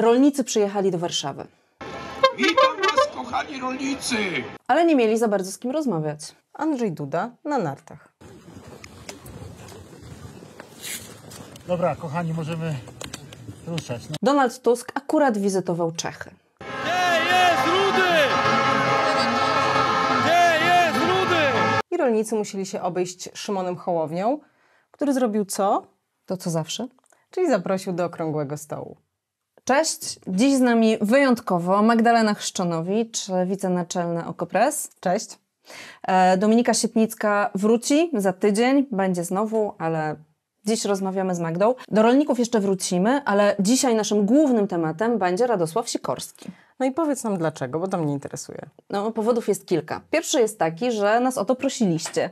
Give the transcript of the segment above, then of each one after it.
Rolnicy przyjechali do Warszawy. Witam was, kochani rolnicy! Ale nie mieli za bardzo z kim rozmawiać. Andrzej Duda na nartach. Dobra, kochani, możemy ruszać. No. Donald Tusk akurat wizytował Czechy. Nie jest rudy! Nie jest rudy! I rolnicy musieli się obejść Szymonem Hołownią, który zrobił co? To co zawsze. Czyli zaprosił do okrągłego stołu. Cześć. Dziś z nami wyjątkowo Magdalena Chrzczonowicz, wicenaczelna Okopres. Cześć. E, Dominika Sietnicka wróci za tydzień, będzie znowu, ale dziś rozmawiamy z Magdą. Do rolników jeszcze wrócimy, ale dzisiaj naszym głównym tematem będzie Radosław Sikorski. No i powiedz nam dlaczego, bo to mnie interesuje. No, powodów jest kilka. Pierwszy jest taki, że nas o to prosiliście.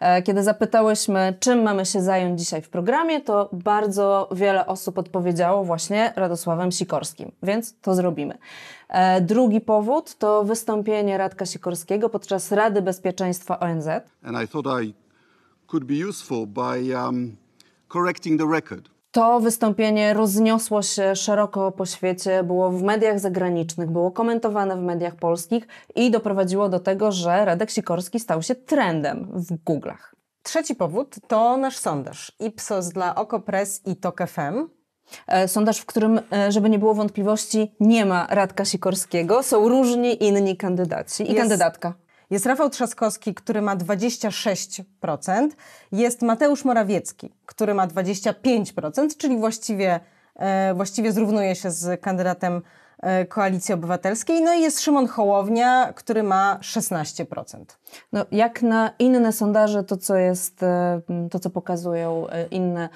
E, kiedy zapytałyśmy, czym mamy się zająć dzisiaj w programie, to bardzo wiele osób odpowiedziało właśnie Radosławem Sikorskim, więc to zrobimy. E, drugi powód to wystąpienie Radka Sikorskiego podczas Rady Bezpieczeństwa ONZ. And I thought I could be useful by um, correcting the record. To wystąpienie rozniosło się szeroko po świecie, było w mediach zagranicznych, było komentowane w mediach polskich i doprowadziło do tego, że Radek Sikorski stał się trendem w Google'ach. Trzeci powód to nasz sondaż Ipsos dla OkoPress i TOK FM. E, sondaż, w którym, e, żeby nie było wątpliwości, nie ma Radka Sikorskiego, są różni inni kandydaci i Jest kandydatka. Jest Rafał Trzaskowski, który ma 26%, jest Mateusz Morawiecki, który ma 25%, czyli właściwie, e, właściwie zrównuje się z kandydatem e, Koalicji Obywatelskiej, no i jest Szymon Hołownia, który ma 16%. No, jak na inne sondaże, to co jest, e, to co pokazują inne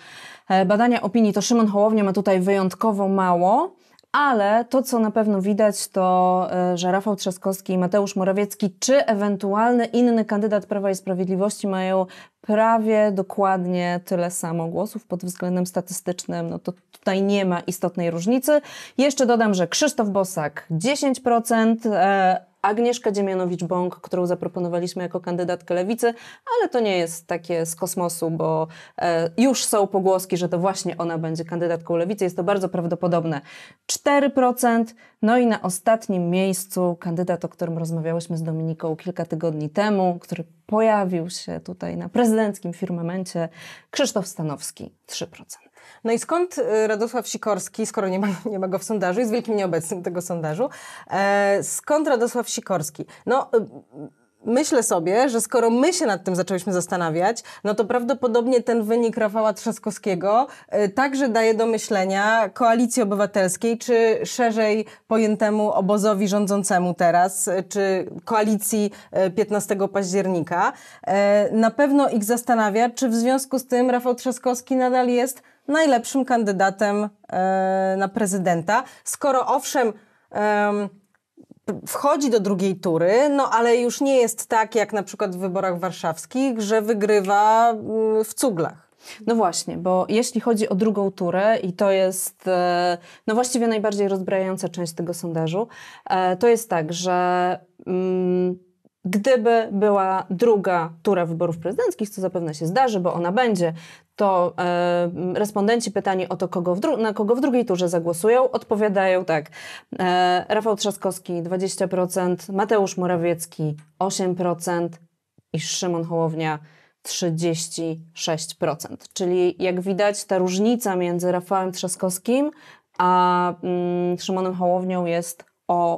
badania opinii, to Szymon Hołownia ma tutaj wyjątkowo mało ale to, co na pewno widać, to, e, że Rafał Trzaskowski i Mateusz Morawiecki, czy ewentualny inny kandydat Prawa i Sprawiedliwości mają prawie dokładnie tyle samo głosów pod względem statystycznym, no to tutaj nie ma istotnej różnicy. Jeszcze dodam, że Krzysztof Bosak 10%, e, Agnieszka Dziemianowicz-Bąk, którą zaproponowaliśmy jako kandydatkę lewicy, ale to nie jest takie z kosmosu, bo e, już są pogłoski, że to właśnie ona będzie kandydatką lewicy. Jest to bardzo prawdopodobne. 4%, no i na ostatnim miejscu kandydat, o którym rozmawiałyśmy z Dominiką kilka tygodni temu, który pojawił się tutaj na prezydenckim firmamencie, Krzysztof Stanowski, 3%. No i skąd y, Radosław Sikorski, skoro nie ma, nie ma go w sondażu, jest wielkim nieobecnym tego sondażu, e, skąd Radosław Sikorski? No y, myślę sobie, że skoro my się nad tym zaczęliśmy zastanawiać, no to prawdopodobnie ten wynik Rafała Trzaskowskiego y, także daje do myślenia koalicji obywatelskiej, czy szerzej pojętemu obozowi rządzącemu teraz, y, czy koalicji 15 y, października. Na pewno ich zastanawia, czy w związku z tym Rafał Trzaskowski nadal jest najlepszym kandydatem na prezydenta, skoro owszem, wchodzi do drugiej tury, no ale już nie jest tak jak na przykład w wyborach warszawskich, że wygrywa mm, w cuglach. No właśnie, bo jeśli chodzi o drugą turę, i to jest e, no właściwie najbardziej rozbrajająca część tego sondażu, e, to jest tak, że mm, gdyby była druga tura wyborów prezydenckich, co zapewne się zdarzy, bo ona będzie, to e, respondenci pytani o to, kogo na kogo w drugiej turze zagłosują, odpowiadają tak. E, Rafał Trzaskowski 20%, Mateusz Morawiecki 8% i Szymon Hołownia 36%. Czyli jak widać, ta różnica między Rafałem Trzaskowskim a mm, Szymonem Hołownią jest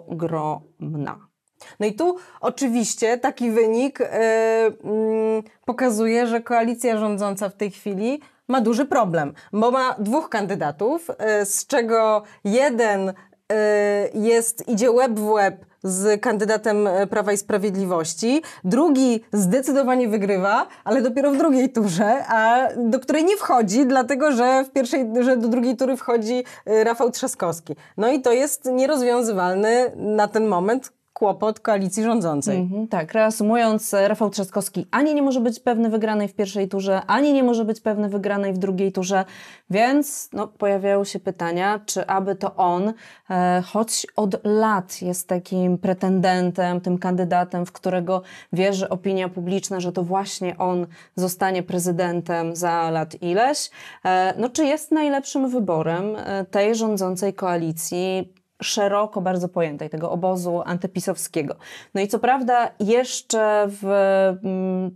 ogromna. No i tu oczywiście taki wynik yy, yy, pokazuje, że koalicja rządząca w tej chwili ma duży problem, bo ma dwóch kandydatów, yy, z czego jeden e, jest, idzie łeb w łeb z kandydatem Prawa i Sprawiedliwości. Drugi zdecydowanie wygrywa, ale dopiero w drugiej turze, a do której nie wchodzi, dlatego że, w pierwszej, że do drugiej tury wchodzi Rafał Trzaskowski. No i to jest nierozwiązywalny na ten moment kłopot koalicji rządzącej. Mhm, tak, reasumując, Rafał Trzaskowski ani nie może być pewny wygranej w pierwszej turze, ani nie może być pewny wygranej w drugiej turze, więc no, pojawiają się pytania, czy aby to on, e, choć od lat jest takim pretendentem, tym kandydatem, w którego wierzy opinia publiczna, że to właśnie on zostanie prezydentem za lat ileś, e, no czy jest najlepszym wyborem e, tej rządzącej koalicji szeroko bardzo pojętej, tego obozu antypisowskiego. No i co prawda jeszcze w, mm,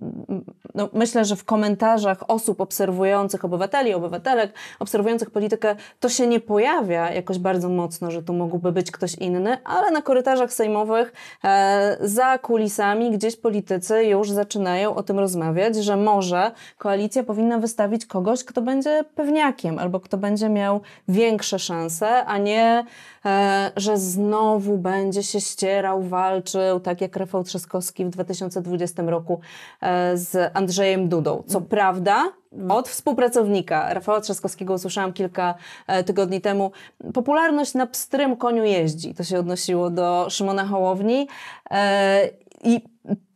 no myślę, że w komentarzach osób obserwujących obywateli, obywatelek, obserwujących politykę, to się nie pojawia jakoś bardzo mocno, że tu mógłby być ktoś inny, ale na korytarzach sejmowych e, za kulisami gdzieś politycy już zaczynają o tym rozmawiać, że może koalicja powinna wystawić kogoś, kto będzie pewniakiem albo kto będzie miał większe szanse, a nie e, że znowu będzie się ścierał, walczył, tak jak Rafał Trzaskowski w 2020 roku e, z Andrzejem Dudą. Co prawda, od współpracownika Rafała Trzaskowskiego usłyszałam kilka e, tygodni temu. Popularność na pstrym koniu jeździ. To się odnosiło do Szymona Hołowni. E, I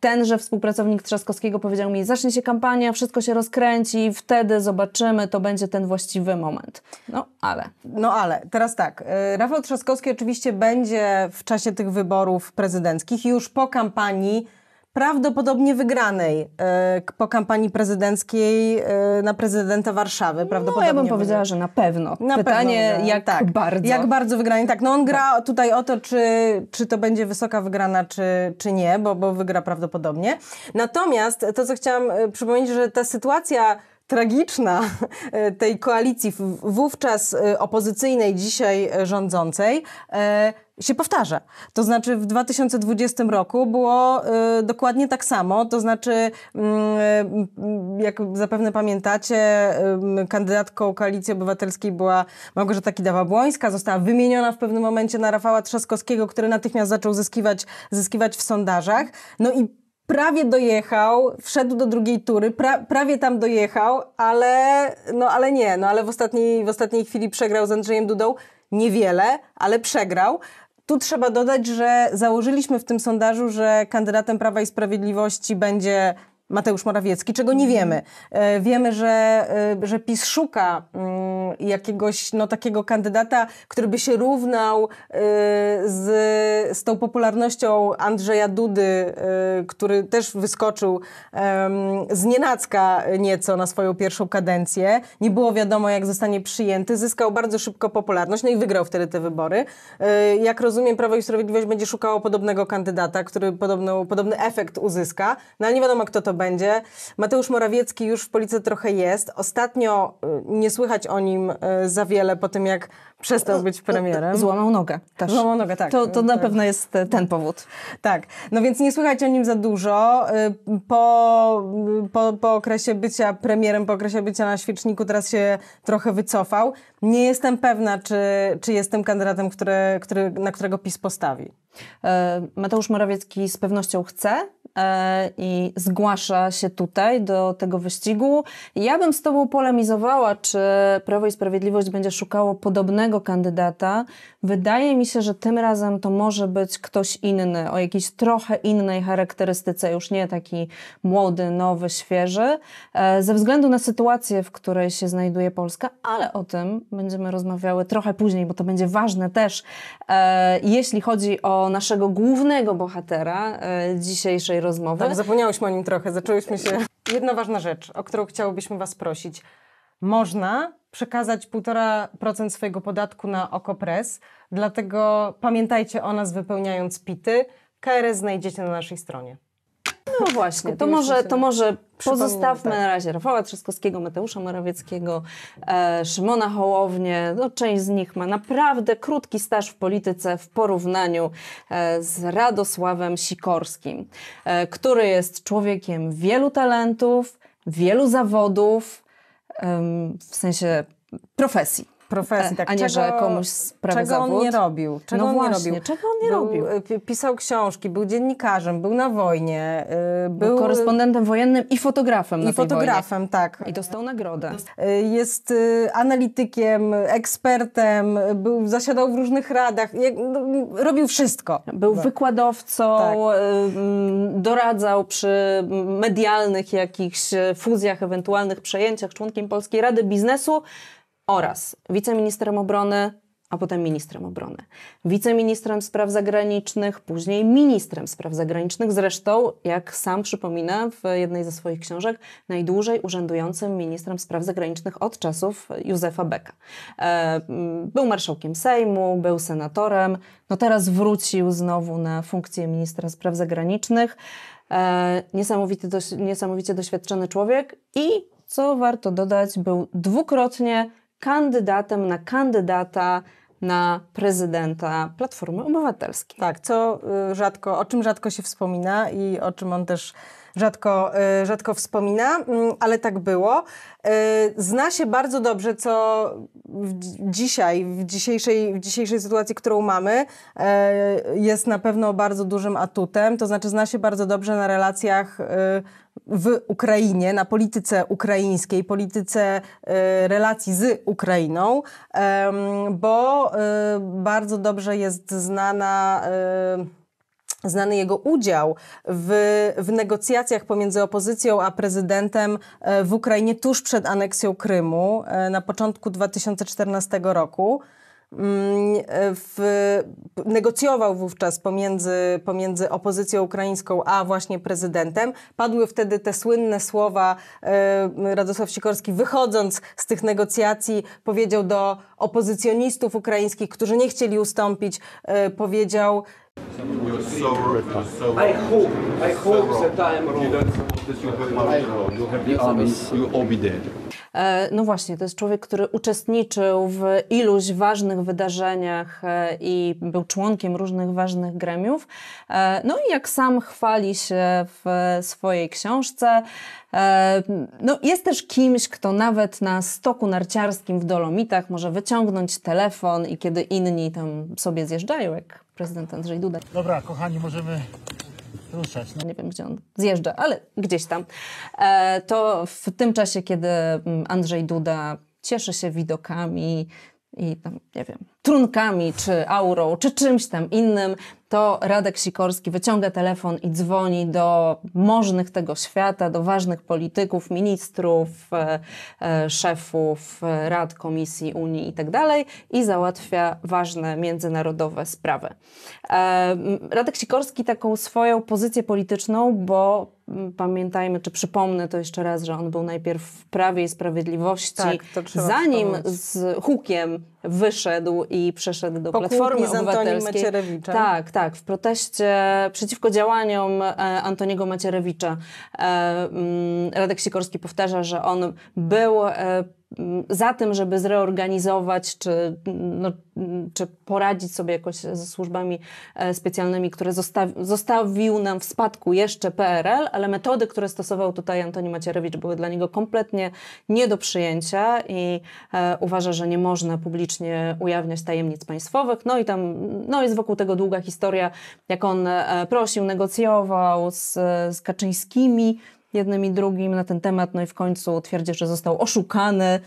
tenże współpracownik Trzaskowskiego powiedział mi, zacznie się kampania, wszystko się rozkręci, wtedy zobaczymy, to będzie ten właściwy moment. No ale. No ale, teraz tak, y, Rafał Trzaskowski oczywiście będzie w czasie tych wyborów prezydenckich już po kampanii prawdopodobnie wygranej e, po kampanii prezydenckiej e, na prezydenta Warszawy. Prawdopodobnie no, ja bym powiedziała, wygranej. że na pewno. Na Pytanie, pewno, jak tak. bardzo. Jak bardzo wygranej. Tak, no on gra tak. tutaj o to, czy, czy to będzie wysoka wygrana, czy, czy nie, bo, bo wygra prawdopodobnie. Natomiast to, co chciałam e, przypomnieć, że ta sytuacja tragiczna e, tej koalicji wówczas e, opozycyjnej, dzisiaj e, rządzącej, się powtarza. To znaczy w 2020 roku było dokładnie tak samo, to znaczy mm, jak zapewne pamiętacie, kandydatką Koalicji Obywatelskiej była Małgorzata Kidawa-Błońska, została wymieniona w pewnym momencie na Rafała Trzaskowskiego, który natychmiast zaczął zyskiwać, zyskiwać w sondażach. No i prawie dojechał, wszedł do drugiej tury, pra, prawie tam dojechał, ale, no, ale nie, no ale w ostatniej, w ostatniej chwili przegrał z Andrzejem Dudą. Niewiele, ale przegrał. Tu trzeba dodać, że założyliśmy w tym sondażu, że kandydatem Prawa i Sprawiedliwości będzie Mateusz Morawiecki, czego nie wiemy. E, wiemy, że, e, że PiS szuka mm, jakiegoś no, takiego kandydata, który by się równał e, z, z tą popularnością Andrzeja Dudy, który też wyskoczył z nienacka nieco na swoją pierwszą kadencję. Nie było wiadomo, jak zostanie przyjęty. Zyskał bardzo szybko popularność, no i wygrał wtedy te wybory. Jak rozumiem, Prawo i Sprawiedliwość będzie szukało podobnego kandydata, który podobno podobny efekt uzyska, no ale nie wiadomo, kto to będzie będzie. Mateusz Morawiecki już w Policji trochę jest. Ostatnio y, nie słychać o nim y, za wiele po tym, jak przestał być premierem. Złamał nogę też. Złamał nogę, tak. To, to na tak. pewno jest y, ten powód. Tak. No więc nie słychać o nim za dużo. Po, po, po okresie bycia premierem, po okresie bycia na świeczniku teraz się trochę wycofał. Nie jestem pewna, czy, czy jest tym kandydatem, który, który, na którego PiS postawi. E, Mateusz Morawiecki z pewnością chce E, i zgłasza się tutaj do tego wyścigu. Ja bym z Tobą polemizowała, czy Prawo i Sprawiedliwość będzie szukało podobnego kandydata. Wydaje mi się, że tym razem to może być ktoś inny, o jakiejś trochę innej charakterystyce, już nie taki młody, nowy, świeży, e, ze względu na sytuację, w której się znajduje Polska, ale o tym będziemy rozmawiały trochę później, bo to będzie ważne też, e, jeśli chodzi o naszego głównego bohatera dzisiejszej rozmowy. Tak, zapomniałyśmy o nim trochę, zaczęłyśmy się... Jedna ważna rzecz, o którą chciałobyśmy Was prosić. Można przekazać 1,5% swojego podatku na OKO.press, dlatego pamiętajcie o nas wypełniając PITy. KRS znajdziecie na naszej stronie. No właśnie, to może, to może pozostawmy tak. na razie Rafała Trzaskowskiego, Mateusza Morawieckiego, e, Szymona Hołownię. No, część z nich ma naprawdę krótki staż w polityce w porównaniu e, z Radosławem Sikorskim, e, który jest człowiekiem wielu talentów, wielu zawodów, w sensie profesji profesji. E, tak, a nie, czego, że komuś sprawia Czego zawód? on nie robił? Czego no on właśnie, nie robił? Czego on nie był, robił? E, pisał książki, był dziennikarzem, był na wojnie. E, był, był korespondentem wojennym i fotografem I na fotografem, wojnie. tak. I dostał nagrodę. Jest analitykiem, ekspertem, był, zasiadał w różnych radach, no, robił wszystko. Był tak. wykładowcą, tak. doradzał przy medialnych jakichś fuzjach, ewentualnych przejęciach, członkiem Polskiej Rady Biznesu oraz wiceministrem obrony, a potem ministrem obrony, wiceministrem spraw zagranicznych, później ministrem spraw zagranicznych, zresztą, jak sam przypomina w jednej ze swoich książek, najdłużej urzędującym ministrem spraw zagranicznych od czasów Józefa Beka. E, był marszałkiem Sejmu, był senatorem, no teraz wrócił znowu na funkcję ministra spraw zagranicznych. E, niesamowity, niesamowicie doświadczony człowiek i, co warto dodać, był dwukrotnie kandydatem na kandydata na prezydenta Platformy Obywatelskiej. Tak, co y, rzadko, o czym rzadko się wspomina i o czym on też rzadko, y, rzadko wspomina, mm, ale tak było. Y, zna się bardzo dobrze, co dzisiaj, w dzisiejszej, w dzisiejszej sytuacji, którą mamy, jest na pewno bardzo dużym atutem. To znaczy, zna się bardzo dobrze na relacjach w Ukrainie, na polityce ukraińskiej, polityce e, relacji z Ukrainą, bo e, bardzo dobrze jest znana e, znany jego udział w, w, negocjacjach pomiędzy opozycją a prezydentem w Ukrainie tuż przed aneksją Krymu na początku 2014 roku. Mm, w, negocjował wówczas pomiędzy, pomiędzy opozycją ukraińską a właśnie prezydentem. Padły wtedy te słynne słowa e, Radosław Sikorski, wychodząc z tych negocjacji, powiedział do opozycjonistów ukraińskich, którzy nie chcieli ustąpić, e, powiedział. You E, no właśnie, to jest człowiek, który uczestniczył w iluś ważnych wydarzeniach e, i był członkiem różnych ważnych gremiów. E, no i jak sam chwali się w swojej książce, no jest też kimś, kto nawet na stoku narciarskim w Dolomitach może wyciągnąć telefon i kiedy inni tam sobie zjeżdżają, jak prezydent Andrzej Duda. Dobra, kochani, możemy ruszać. No. Nie wiem, gdzie on zjeżdża, ale gdzieś tam. E, to w tym czasie, kiedy mm, Andrzej Duda cieszy się widokami i tam, nie wiem, trunkami, czy aurą, czy czymś tam innym, to Radek Sikorski wyciąga telefon i dzwoni do możnych tego świata, do ważnych polityków, ministrów, e, e, szefów e, rad, komisji, Unii itd. Tak i załatwia ważne międzynarodowe sprawy. Radek Sikorski taką swoją pozycję polityczną, bo pamiętajmy, czy przypomnę to jeszcze raz, że on był najpierw w Prawie i Sprawiedliwości, tak, zanim z Hukiem wyszedł i przeszedł do Pokółki Platformy z Obywatelskiej. Macierewicza. Tak, tak, w proteście przeciwko działaniom e, Antoniego Macierewicza. E, mm, Radek Sikorski powtarza, że on był e, za tym, żeby zreorganizować czy, no, czy poradzić sobie jakoś ze służbami e, specjalnymi, które zostawi, zostawił nam w spadku jeszcze PRL, ale metody, które stosował tutaj Antoni Macierewicz, były dla niego kompletnie nie do przyjęcia i e, uważa, że nie można publicznie ujawniać tajemnic państwowych. No i tam no jest wokół tego długa historia, jak on e, prosił, negocjował z, z Kaczyńskimi jednym i drugim na ten temat, no i w końcu twierdzi, że został oszukany,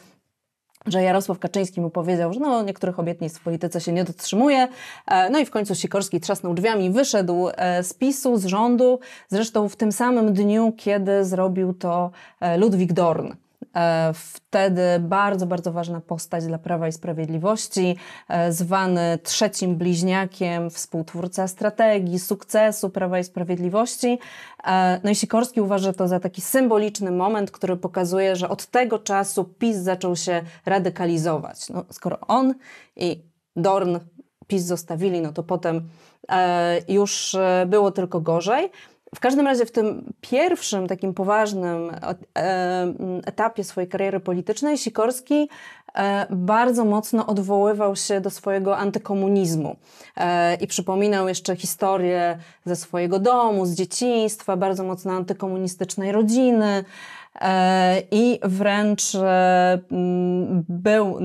że Jarosław Kaczyński mu powiedział, że no, niektórych obietnic w polityce się nie dotrzymuje. E, no i w końcu Sikorski trzasnął drzwiami, wyszedł e, z PiSu, z rządu. Zresztą w tym samym dniu, kiedy zrobił to e, Ludwik Dorn. E, wtedy bardzo, bardzo ważna postać dla Prawa i Sprawiedliwości, e, zwany trzecim bliźniakiem, współtwórca strategii, sukcesu Prawa i Sprawiedliwości. E, no i Sikorski uważa to za taki symboliczny moment, który pokazuje, że od tego czasu PiS zaczął się radykalizować. No, skoro on i Dorn PiS zostawili, no to potem już było tylko gorzej. W każdym razie w tym pierwszym takim poważnym e, e, etapie swojej kariery politycznej Sikorski e, bardzo mocno odwoływał się do swojego antykomunizmu i przypominał jeszcze historię ze swojego domu, z dzieciństwa, bardzo mocno antykomunistycznej rodziny i wręcz był,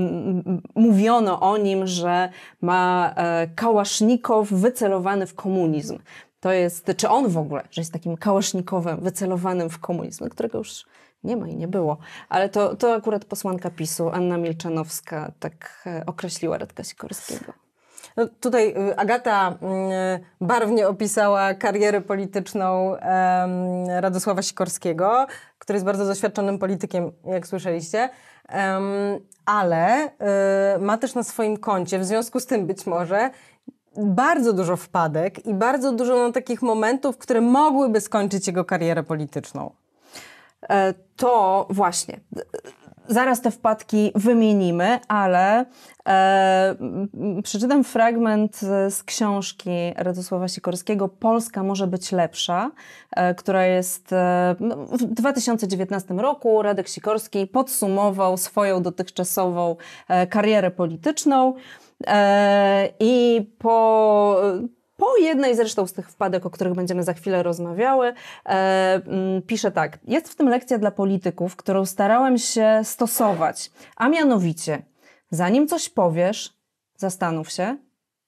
mówiono o nim, że ma kałasznikow wycelowany w komunizm to jest, czy on w ogóle, że jest takim kałasznikowym, wycelowanym w komunizm, którego już nie ma i nie było. Ale to, to akurat posłanka PiSu, Anna Milczanowska, tak e, określiła Radka Sikorskiego. No tutaj y, Agata mm, e, barwnie opisała karierę polityczną Radosława Sikorskiego, który jest bardzo doświadczonym politykiem, jak słyszeliście, ale y, ma też na swoim koncie, w związku z tym być może, bardzo dużo wpadek i bardzo dużo no, takich momentów, które mogłyby skończyć jego karierę polityczną. E, to właśnie. Zaraz te wpadki wymienimy, ale e, przeczytam fragment z książki Radosława Sikorskiego Polska może być lepsza, e, która jest e, no, w 2019 roku. Radek Sikorski podsumował swoją dotychczasową e, karierę polityczną. E, I po po jednej zresztą z tych wpadek, o których będziemy za chwilę rozmawiały, e, mm, pisze tak. Jest w tym lekcja dla polityków, którą starałem się stosować, a mianowicie, zanim coś powiesz, zastanów się,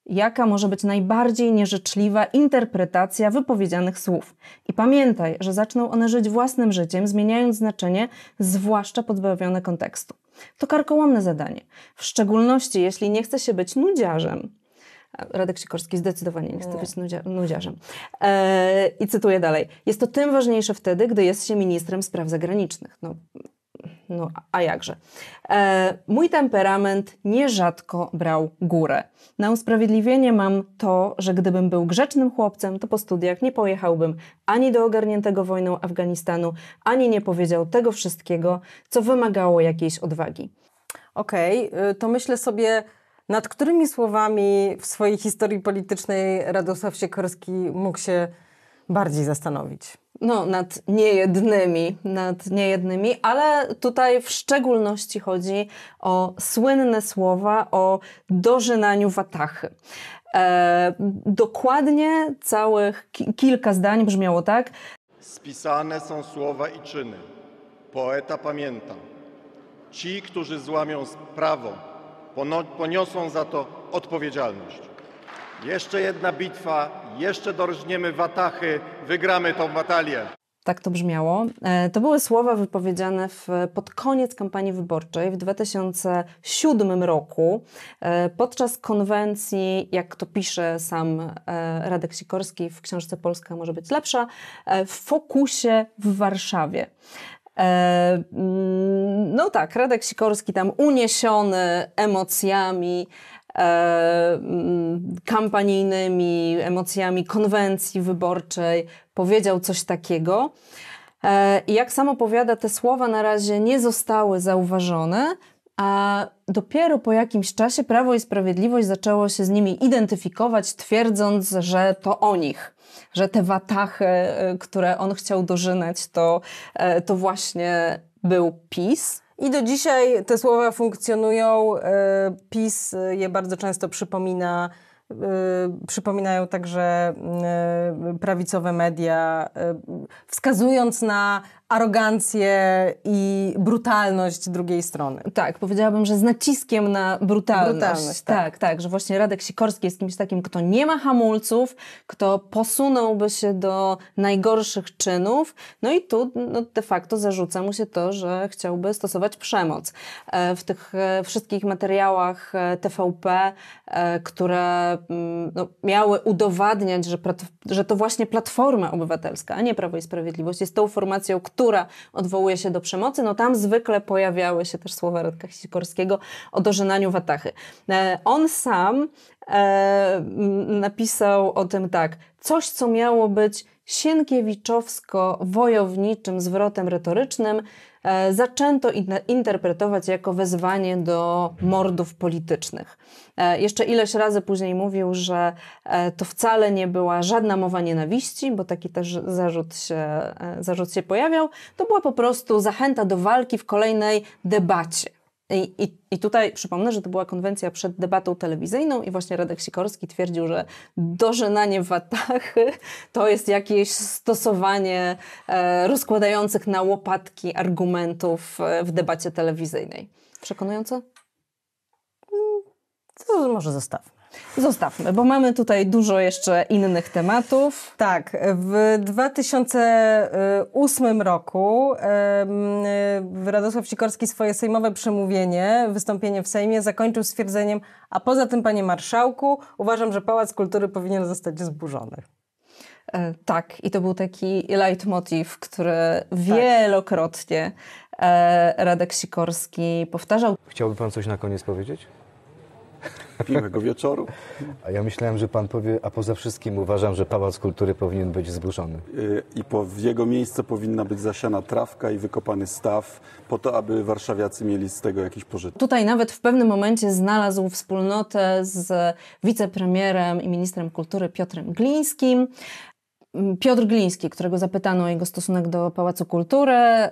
jaka może być najbardziej nieżyczliwa interpretacja wypowiedzianych słów. I pamiętaj, że zaczną one żyć własnym życiem, zmieniając znaczenie, zwłaszcza podbawione kontekstu. To karkołomne zadanie. W szczególności, jeśli nie chce się być nudziarzem. Radek Sikorski zdecydowanie nie chce być nudzia nudziarzem. E, I cytuję dalej. Jest to tym ważniejsze wtedy, gdy jest się ministrem spraw zagranicznych. No, no a jakże. E, mój temperament nierzadko brał górę. Na usprawiedliwienie mam to, że gdybym był grzecznym chłopcem, to po studiach nie pojechałbym ani do ogarniętego wojną Afganistanu, ani nie powiedział tego wszystkiego, co wymagało jakiejś odwagi. Okej, okay, to myślę sobie, nad którymi słowami w swojej historii politycznej Radosław Siekorski mógł się bardziej zastanowić. No, nad niejednymi, nad niejednymi, ale tutaj w szczególności chodzi o słynne słowa o dożynaniu watachy. E, dokładnie całych ki kilka zdań brzmiało tak. Spisane są słowa i czyny. Poeta pamięta. Ci, którzy złamią prawo, poniosą za to odpowiedzialność. Jeszcze jedna bitwa, jeszcze dorżniemy Watachy, wygramy tą batalię. Tak to brzmiało. E, to były słowa wypowiedziane w, pod koniec kampanii wyborczej w 2007 roku e, podczas konwencji, jak to pisze sam e, Radek Sikorski w książce Polska może być lepsza, w Fokusie w Warszawie. Mm, no tak, Radek Sikorski tam uniesiony emocjami, kampanijnymi, emocjami konwencji wyborczej, powiedział coś takiego. E, I jak samo powiada, te słowa na razie nie zostały zauważone, a dopiero po jakimś czasie Prawo i Sprawiedliwość zaczęło się z nimi identyfikować, twierdząc, że to o nich, że te watachy, e, które on chciał dożynać, to, e, to właśnie był PiS. I do dzisiaj te słowa funkcjonują. E, PiS e, je bardzo często przypomina. E, przypominają także mm, prawicowe media, wskazując na arogancję i brutalność drugiej strony. Tak, powiedziałabym, że z naciskiem na brutalność. brutalność tak. tak, tak, że właśnie Radek Sikorski jest kimś takim, kto nie ma hamulców, kto posunąłby się do najgorszych czynów, no i tu no, de facto zarzuca mu się to, że chciałby stosować przemoc. E, w tych e, wszystkich materiałach e, TVP, które mm, no, miały udowadniać, że, że to właśnie Platforma Obywatelska, a nie Prawo i Sprawiedliwość jest tą formacją, która odwołuje się do przemocy, no tam zwykle pojawiały się też słowa Radka Sikorskiego o dożynaniu Watachy. E, on sam E, napisał o tym tak. Coś, co miało być sienkiewiczowsko-wojowniczym zwrotem retorycznym, e, zaczęto interpretować jako wezwanie do mordów politycznych. E, jeszcze ileś razy później mówił, że to wcale nie była żadna mowa nienawiści, bo taki też zarzut się, zarzut się pojawiał. To była po prostu zachęta do walki w kolejnej debacie. I, i, I, tutaj przypomnę, że to była konwencja przed debatą telewizyjną i właśnie Radek Sikorski twierdził, że dożynanie watachy to jest jakieś stosowanie e, rozkładających na łopatki argumentów e, w debacie telewizyjnej. Przekonujące? Mm, to może zostawmy. Zostawmy, bo mamy tutaj dużo jeszcze innych tematów. Tak, w 2008 roku Radosław Sikorski swoje sejmowe przemówienie, wystąpienie w Sejmie zakończył stwierdzeniem, a poza tym panie marszałku, uważam, że Pałac Kultury powinien zostać zburzony. E, tak, i to był taki leitmotiv, który tak. wielokrotnie e, Radek Sikorski powtarzał. Chciałby pan coś na koniec powiedzieć? Pijmy wieczoru. A ja myślałem, że pan powie, a poza wszystkim uważam, że Pałac Kultury powinien być zburzony. Y, I po, w jego miejsce powinna być zasiana trawka i wykopany staw, po to, aby warszawiacy mieli z tego jakiś pożytek. Tutaj nawet w pewnym momencie znalazł wspólnotę z wicepremierem i ministrem kultury Piotrem Glińskim. Mm, Piotr Gliński, którego zapytano o jego stosunek do Pałacu Kultury, e,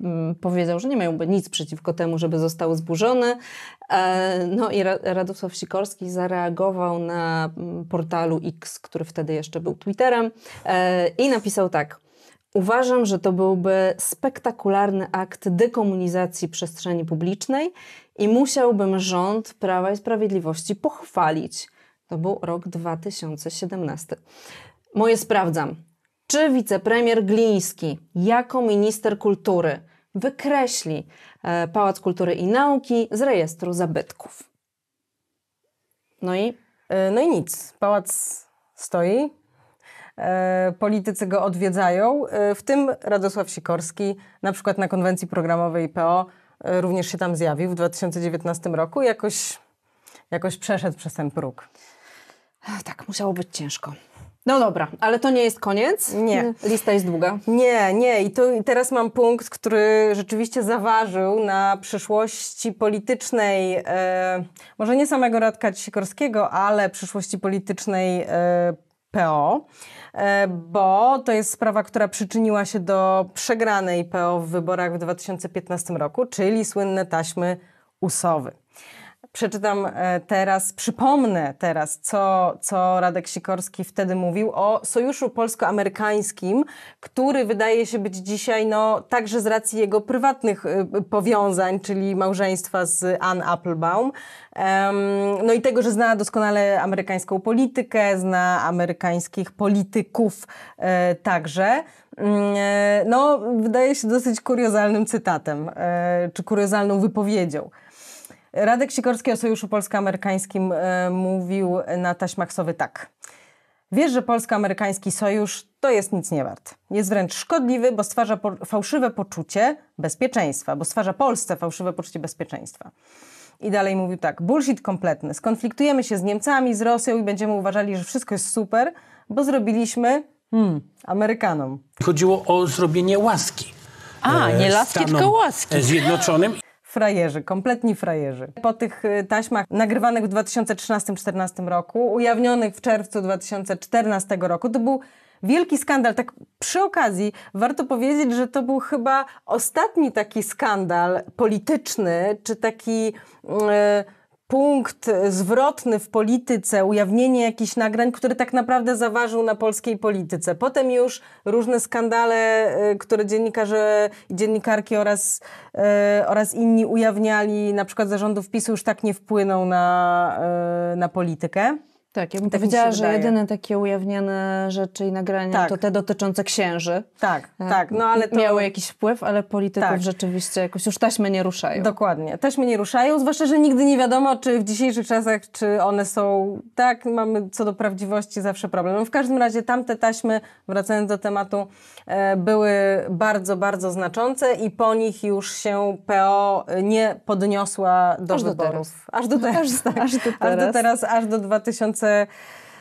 mm, powiedział, że nie miałby nic przeciwko temu, żeby został zburzony. E, no i Radosław Sikorski zareagował na mm, portalu X, który wtedy jeszcze był Twitterem e, i napisał tak. Uważam, że to byłby spektakularny akt dekomunizacji przestrzeni publicznej i musiałbym rząd Prawa i Sprawiedliwości pochwalić. To był rok 2017. Moje sprawdzam. Czy wicepremier Gliński jako minister kultury wykreśli e, Pałac Kultury i Nauki z rejestru zabytków? No i? E, no i nic. Pałac stoi. E, politycy go odwiedzają, w tym Radosław Sikorski, na przykład na konwencji programowej PO, również się tam zjawił w 2019 roku. Jakoś, jakoś przeszedł przez ten próg. Tak, musiało być ciężko. No dobra, ale to nie jest koniec. Nie. Lista jest długa. Nie, nie. I, to, i teraz mam punkt, który rzeczywiście zaważył na przyszłości politycznej, e, może nie samego Radka Sikorskiego, ale przyszłości politycznej e, PO, e, bo to jest sprawa, która przyczyniła się do przegranej PO w wyborach w 2015 roku, czyli słynne taśmy usowy przeczytam e, teraz, przypomnę teraz, co, co Radek Sikorski wtedy mówił o sojuszu polsko-amerykańskim, który wydaje się być dzisiaj, no także z racji jego prywatnych e, powiązań, czyli małżeństwa z Ann Applebaum, no i tego, że zna doskonale amerykańską politykę, zna amerykańskich polityków e, także. Mm, no, wydaje się dosyć kuriozalnym cytatem, czy kuriozalną wypowiedzią. Radek Sikorski o Sojuszu Polsko-Amerykańskim e, mówił na taśmach Sowy tak. Wiesz, że polsko-amerykański sojusz to jest nic nie wart. Jest wręcz szkodliwy, bo stwarza po fałszywe poczucie bezpieczeństwa, bo stwarza Polsce fałszywe poczucie bezpieczeństwa. I dalej mówił tak: bullshit kompletny. Skonfliktujemy się z Niemcami, z Rosją i będziemy uważali, że wszystko jest super, bo zrobiliśmy hmm, Amerykanom. Chodziło o zrobienie łaski. A, nie e, laski, tylko łaski. Zjednoczonym frajerzy, kompletni frajerzy. Po tych y, taśmach nagrywanych w 2013-2014 roku, ujawnionych w czerwcu 2014 roku, to był wielki skandal. Tak przy okazji warto powiedzieć, że to był chyba ostatni taki skandal polityczny, czy taki... Yy, punkt zwrotny w polityce, ujawnienie jakichś nagrań, który tak naprawdę zaważył na polskiej polityce. Potem już różne skandale, y, które dziennikarze i dziennikarki oraz, y, oraz inni ujawniali, na przykład zarządów PiSu, już tak nie wpłyną na, y, na politykę. Tak, ja bym tak powiedziała, że jedyne takie ujawniane rzeczy i nagrania tak. to te dotyczące księży. Tak, e, tak. No, ale to... Miały jakiś wpływ, ale polityków tak. rzeczywiście jakoś już taśmy nie ruszają. Dokładnie, taśmy nie ruszają, zwłaszcza, że nigdy nie wiadomo, czy w dzisiejszych czasach, czy one są tak, mamy co do prawdziwości zawsze problem. No w każdym razie tamte taśmy, wracając do tematu, e, były bardzo, bardzo znaczące i po nich już się PO nie podniosła do aż wyborów. Do teraz. Aż do teraz, aż do tak. teraz, aż do, teraz. aż do 2000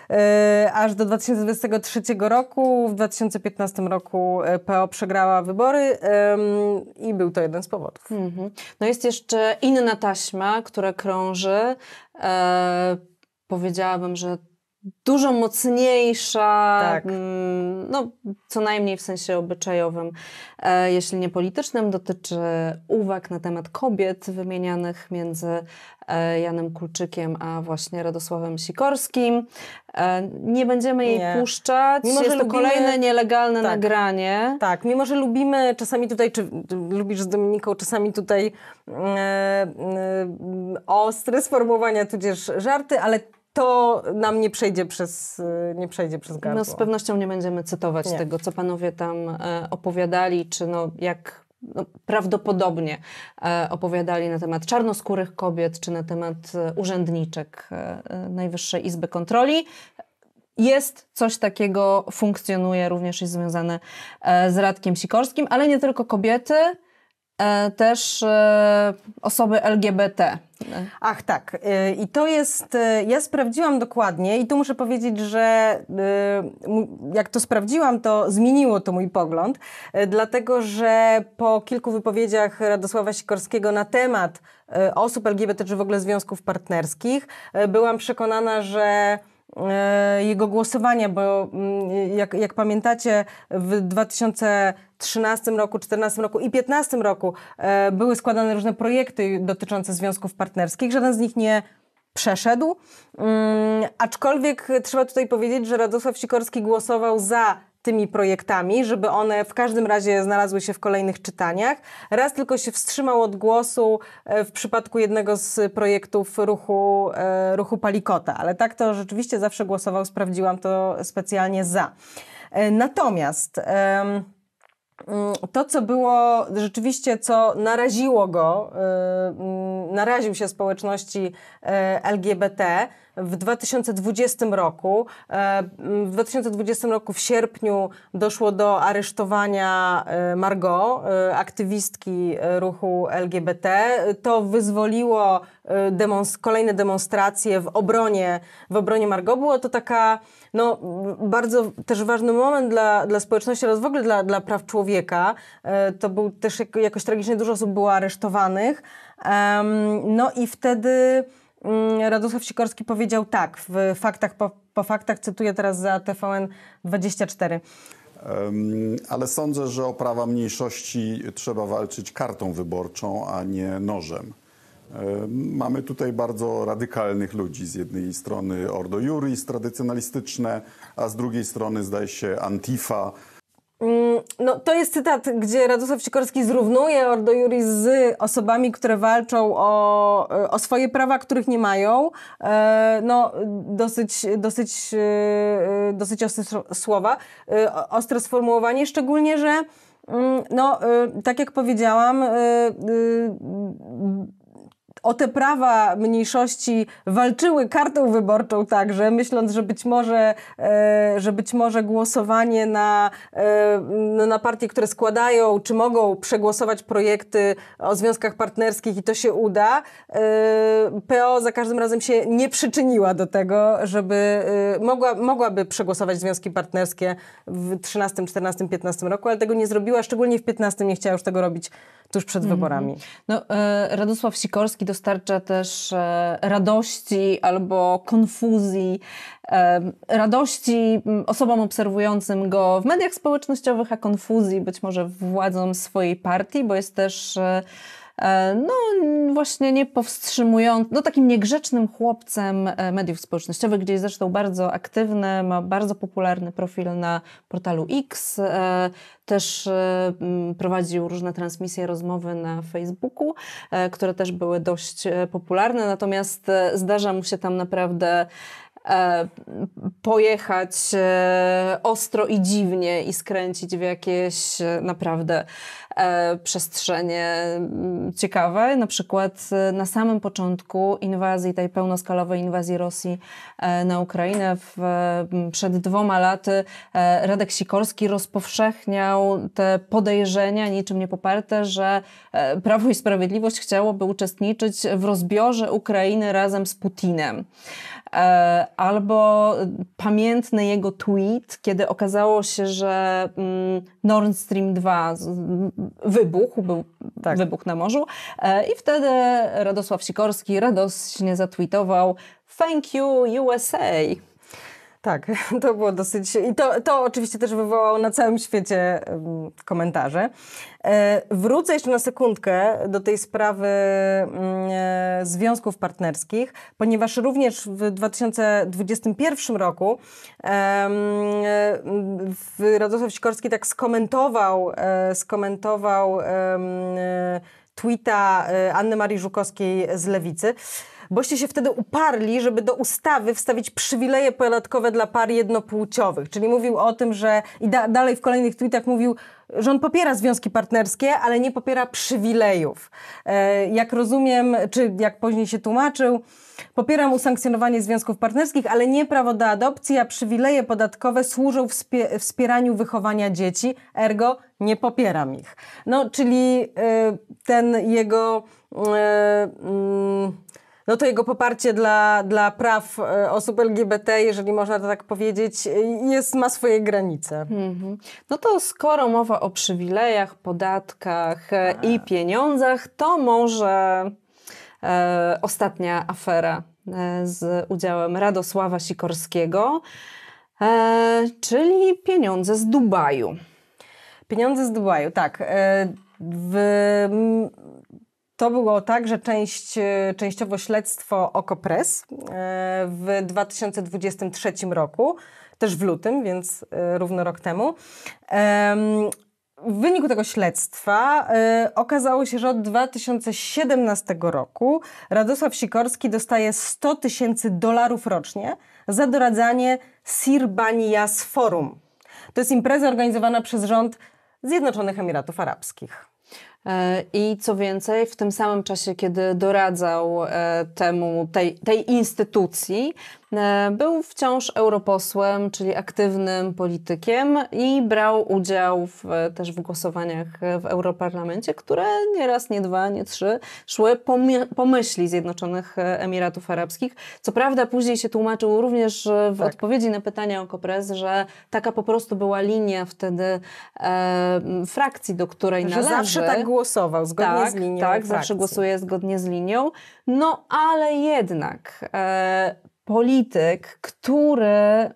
E, aż do 2023 roku. W 2015 roku e, PO przegrała wybory i był to jeden z powodów. Mhm. No jest jeszcze inna taśma, która krąży. E, powiedziałabym, że dużo mocniejsza, tak. Mm, no, co najmniej w sensie obyczajowym, e, jeśli nie politycznym, dotyczy uwag na temat kobiet wymienianych między e, Janem Kulczykiem a właśnie Radosławem Sikorskim. E, nie będziemy jej nie. puszczać. Mimo, Jest że to lubimy... kolejne nielegalne tak. nagranie. Tak, mimo że lubimy czasami tutaj, czy lubisz z Dominiką czasami tutaj mm, mm, ostre sformułowania, tudzież żarty, ale to nam nie przejdzie przez, y, nie przejdzie przez gardło. No z pewnością nie będziemy cytować nie. tego, co panowie tam e, opowiadali, czy no jak no, prawdopodobnie e, opowiadali na temat czarnoskórych kobiet, czy na temat e, urzędniczek Najwyższej Izby Kontroli. Jest coś takiego, funkcjonuje, również jest związane z Radkiem Sikorskim, ale nie tylko kobiety. E, też e, osoby LGBT. Ach tak. E, I to jest, ja sprawdziłam dokładnie i tu muszę powiedzieć, że jak to sprawdziłam, to zmieniło to mój pogląd, dlatego że po kilku wypowiedziach Radosława Sikorskiego na temat osób LGBT czy w ogóle związków partnerskich, byłam przekonana, że E, jego głosowania, bo mm, jak, jak pamiętacie, w 2013 roku, 2014 roku i 2015 roku e, były składane różne projekty dotyczące związków partnerskich. Żaden z nich nie przeszedł. Mm, aczkolwiek trzeba tutaj powiedzieć, że Radosław Sikorski głosował za tymi projektami, żeby one w każdym razie znalazły się w kolejnych czytaniach. Raz tylko się wstrzymał od głosu e, w przypadku jednego z projektów ruchu, e, ruchu Palikota, ale tak to rzeczywiście zawsze głosował, sprawdziłam to specjalnie za. E, natomiast mm, to, co było rzeczywiście, co naraziło go, naraził się społeczności LGBT, w 2020 roku. E, w 2020 roku w sierpniu doszło do aresztowania e, Margot, e, aktywistki ruchu LGBT. To wyzwoliło kolejne demonstracje w obronie, w obronie Margot. Było to taka no, bardzo też ważny moment dla, dla społeczności oraz w ogóle dla, dla praw człowieka. To był też jakoś tragicznie dużo osób było aresztowanych. No i wtedy Mm, Radosław Sikorski powiedział tak w faktach po, po faktach, cytuję teraz za TVN24. ale sądzę, że o prawa mniejszości trzeba walczyć kartą wyborczą, a nie nożem. mamy tutaj bardzo radykalnych ludzi. Z jednej strony Ordo Juris, tradycjonalistyczne, a z drugiej strony zdaje się Antifa, no, to jest cytat, gdzie Radosław Sikorski zrównuje Ordo Juris z osobami, które walczą o, o swoje prawa, których nie mają. E, no, dosyć, dosyć, e, e, dosyć ostre słowa, ostre sformułowanie, szczególnie, że mm, no, tak jak powiedziałam, o te prawa mniejszości walczyły kartą wyborczą także, myśląc, że być może, e, że być może głosowanie na, e, na partie, które składają, czy mogą przegłosować projekty o związkach partnerskich i to się uda. E, PO za każdym razem się nie przyczyniła do tego, żeby mogła, mogłaby przegłosować związki partnerskie w 13, 14, 15 roku, ale tego nie zrobiła, szczególnie w 15 nie chciała już tego robić tuż przed mhm. wyborami. No, Radosław Sikorski dostarcza też e, radości albo konfuzji, e, radości osobom obserwującym go w mediach społecznościowych, a konfuzji być może władzom swojej partii, bo jest też e, E, no właśnie nie powstrzymującym, no takim niegrzecznym chłopcem e, mediów społecznościowych, gdzie jest zresztą bardzo aktywny, ma bardzo popularny profil na portalu X, e, też prowadził różne transmisje, rozmowy na Facebooku, które też były dość popularne, natomiast zdarza mu się tam naprawdę E, pojechać e, ostro i dziwnie i skręcić w jakieś e, naprawdę przestrzenie mm, ciekawe. Na przykład na samym początku inwazji, tej pełnoskalowej inwazji Rosji na Ukrainę w, przed dwoma laty Radek Sikorski rozpowszechniał te podejrzenia, niczym nie poparte, że Prawo i Sprawiedliwość chciałoby uczestniczyć w rozbiorze Ukrainy razem z Putinem. E, albo pamiętny jego tweet, kiedy okazało się, że mm, Nord Stream 2 wybuchł, był tak. wybuch na morzu e, i wtedy Radosław Sikorski radośnie zatweetował Thank you USA. Tak, to było dosyć. I to, to oczywiście też wywołało na całym świecie komentarze. E, wrócę jeszcze na sekundkę do tej sprawy mm, e, związków partnerskich, ponieważ również w 2021 roku Radosław Sikorski tak skomentował, e, skomentował tweeta Anny Marii Żukowskiej z Lewicy boście się wtedy uparli, żeby do ustawy wstawić przywileje podatkowe dla par jednopłciowych. Czyli mówił o tym, że i da, dalej w kolejnych tweetach mówił, że on popiera związki partnerskie, ale nie popiera przywilejów. E, jak rozumiem, czy jak później się tłumaczył, popieram usankcjonowanie związków partnerskich, ale nie prawo do adopcji, a przywileje podatkowe służą wspie wspieraniu wychowania dzieci, ergo nie popieram ich. No, czyli e, ten jego. E, mm, no to jego poparcie dla, dla praw e, osób LGBT, jeżeli można to tak powiedzieć, jest, ma swoje granice. Mm -hmm. No to skoro mowa o przywilejach, podatkach A. E, i tak. pieniądzach, to może e, ostatnia afera e, z udziałem Radosława Sikorskiego, e, czyli pieniądze z Dubaju. Pieniądze z Dubaju, tak. E, w, to było tak, że część, e, częściowo śledztwo OKO.press e, w 2023 roku, też w lutym, więc e, równo rok temu. W wyniku tego śledztwa okazało się, że od 2017 roku Radosław Sikorski dostaje 100 tysięcy dolarów rocznie za doradzanie Sirbanias Forum. To jest impreza organizowana przez rząd Zjednoczonych Emiratów Arabskich. E, I co więcej, w tym samym czasie, kiedy doradzał e, temu, tej, tej instytucji, Yy, był wciąż europosłem, czyli aktywnym politykiem i brał udział w, też w głosowaniach w Europarlamencie, które nie raz, nie dwa, nie trzy szły po, po myśli Zjednoczonych Emiratów Arabskich. Co prawda później się tłumaczył również w tak. odpowiedzi na pytania o Kopres, że taka po prostu była linia wtedy e, frakcji, do której że należy. zawsze tak głosował, zgodnie tak, z linią Tak, frakcji. zawsze głosuje zgodnie z linią. No ale jednak... E, polityk, który mm,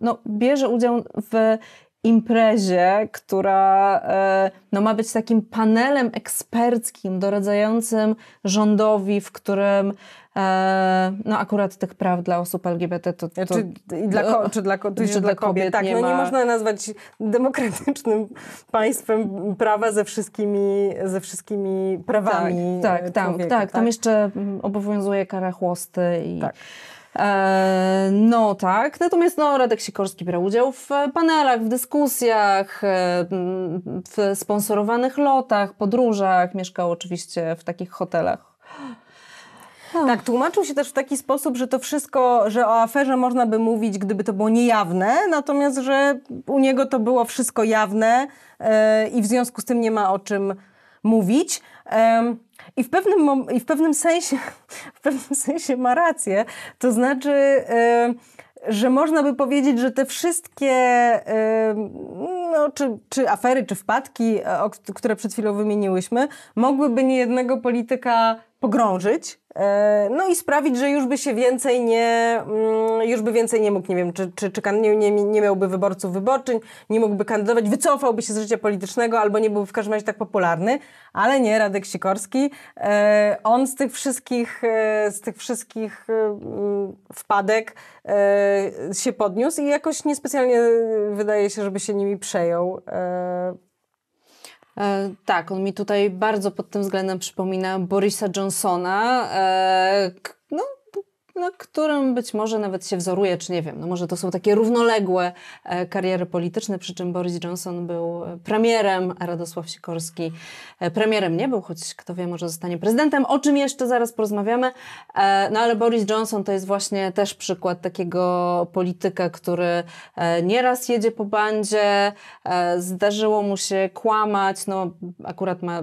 no, bierze udział w imprezie, która e, no, ma być takim panelem eksperckim doradzającym rządowi, w którym e, no akurat tych praw dla osób LGBT to... to czy, dla, czy, dla, czy, czy dla kobiet, kobiet tak. Nie, no, ma... nie można nazwać demokratycznym państwem prawa ze wszystkimi, ze wszystkimi prawami Tak, tak, e, tak tam, tak, tak. Tam jeszcze mm, obowiązuje kara chłosty i... Tak. E, no tak, natomiast no, Radek Sikorski brał udział w e, panelach, w dyskusjach, e, w sponsorowanych lotach, podróżach, mieszkał oczywiście w takich hotelach. No. Tak, tłumaczył się też w taki sposób, że to wszystko, że o aferze można by mówić, gdyby to było niejawne, natomiast, że u niego to było wszystko jawne i w związku z tym nie ma o czym mówić. I w pewnym, i w pewnym, sensie, w pewnym sensie ma rację. To znaczy, yy, że można by powiedzieć, że te wszystkie, yy, no, czy, czy afery, czy wpadki, o, które przed chwilą wymieniłyśmy, mogłyby niejednego polityka pogrążyć E, no i sprawić, że już by się więcej nie, mm, już by więcej nie mógł, nie wiem, czy, czy, czy nie, nie, nie miałby wyborców wyborczych, nie mógłby kandydować, wycofałby się z życia politycznego albo nie byłby w każdym razie tak popularny, ale nie, Radek Sikorski, e, on z tych wszystkich, e, z tych wszystkich mm, wpadek się podniósł i jakoś niespecjalnie wydaje się, żeby się nimi przejął. E, tak, on mi tutaj bardzo pod tym względem przypomina Borisa Johnsona, e, na którym być może nawet się wzoruje, czy nie wiem, no może to są takie równoległe e, kariery polityczne, przy czym Boris Johnson był e, premierem, a Radosław Sikorski e, premierem nie był, choć kto wie, może zostanie prezydentem, o czym jeszcze zaraz porozmawiamy. No ale Boris Johnson to jest właśnie też przykład takiego polityka, który nieraz jedzie po bandzie, zdarzyło mu się kłamać, no akurat ma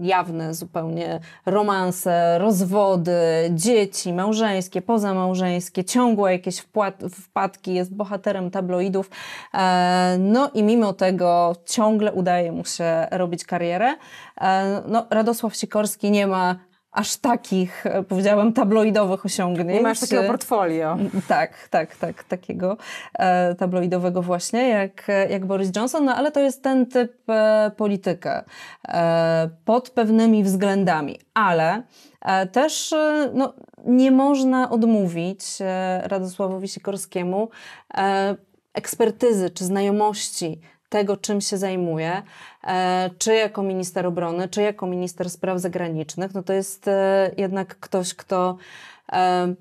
jawne zupełnie romanse, rozwody, dzieci, małżeństwo, małżeńskie, pozamałżeńskie, ciągłe jakieś wpłat, wpadki, jest bohaterem tabloidów. E, no i mimo tego ciągle udaje mu się robić karierę. E, no, Radosław Sikorski nie ma aż takich, e, powiedziałam, tabloidowych osiągnięć. Nie masz takiego portfolio. Mm, tak, tak, tak, takiego e, tabloidowego właśnie, jak, jak Boris Johnson, no ale to jest ten typ e, polityka pod pewnymi względami, ale też no, nie można odmówić Radosławowi Sikorskiemu ekspertyzy czy znajomości tego, czym się zajmuje, E, czy jako minister obrony, czy jako minister spraw zagranicznych, no to jest e, jednak ktoś, kto e,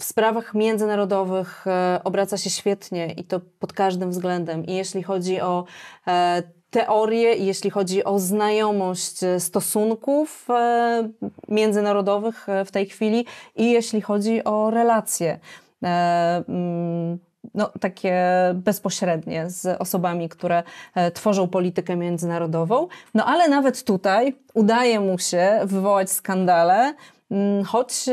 w sprawach międzynarodowych obraca się świetnie i to pod każdym względem. I jeśli chodzi o teorie, jeśli chodzi o znajomość stosunków międzynarodowych w tej chwili i jeśli chodzi o relacje mm, no, takie bezpośrednie z osobami, które e, tworzą politykę międzynarodową. No ale nawet tutaj udaje mu się wywołać skandale, mm, choć e,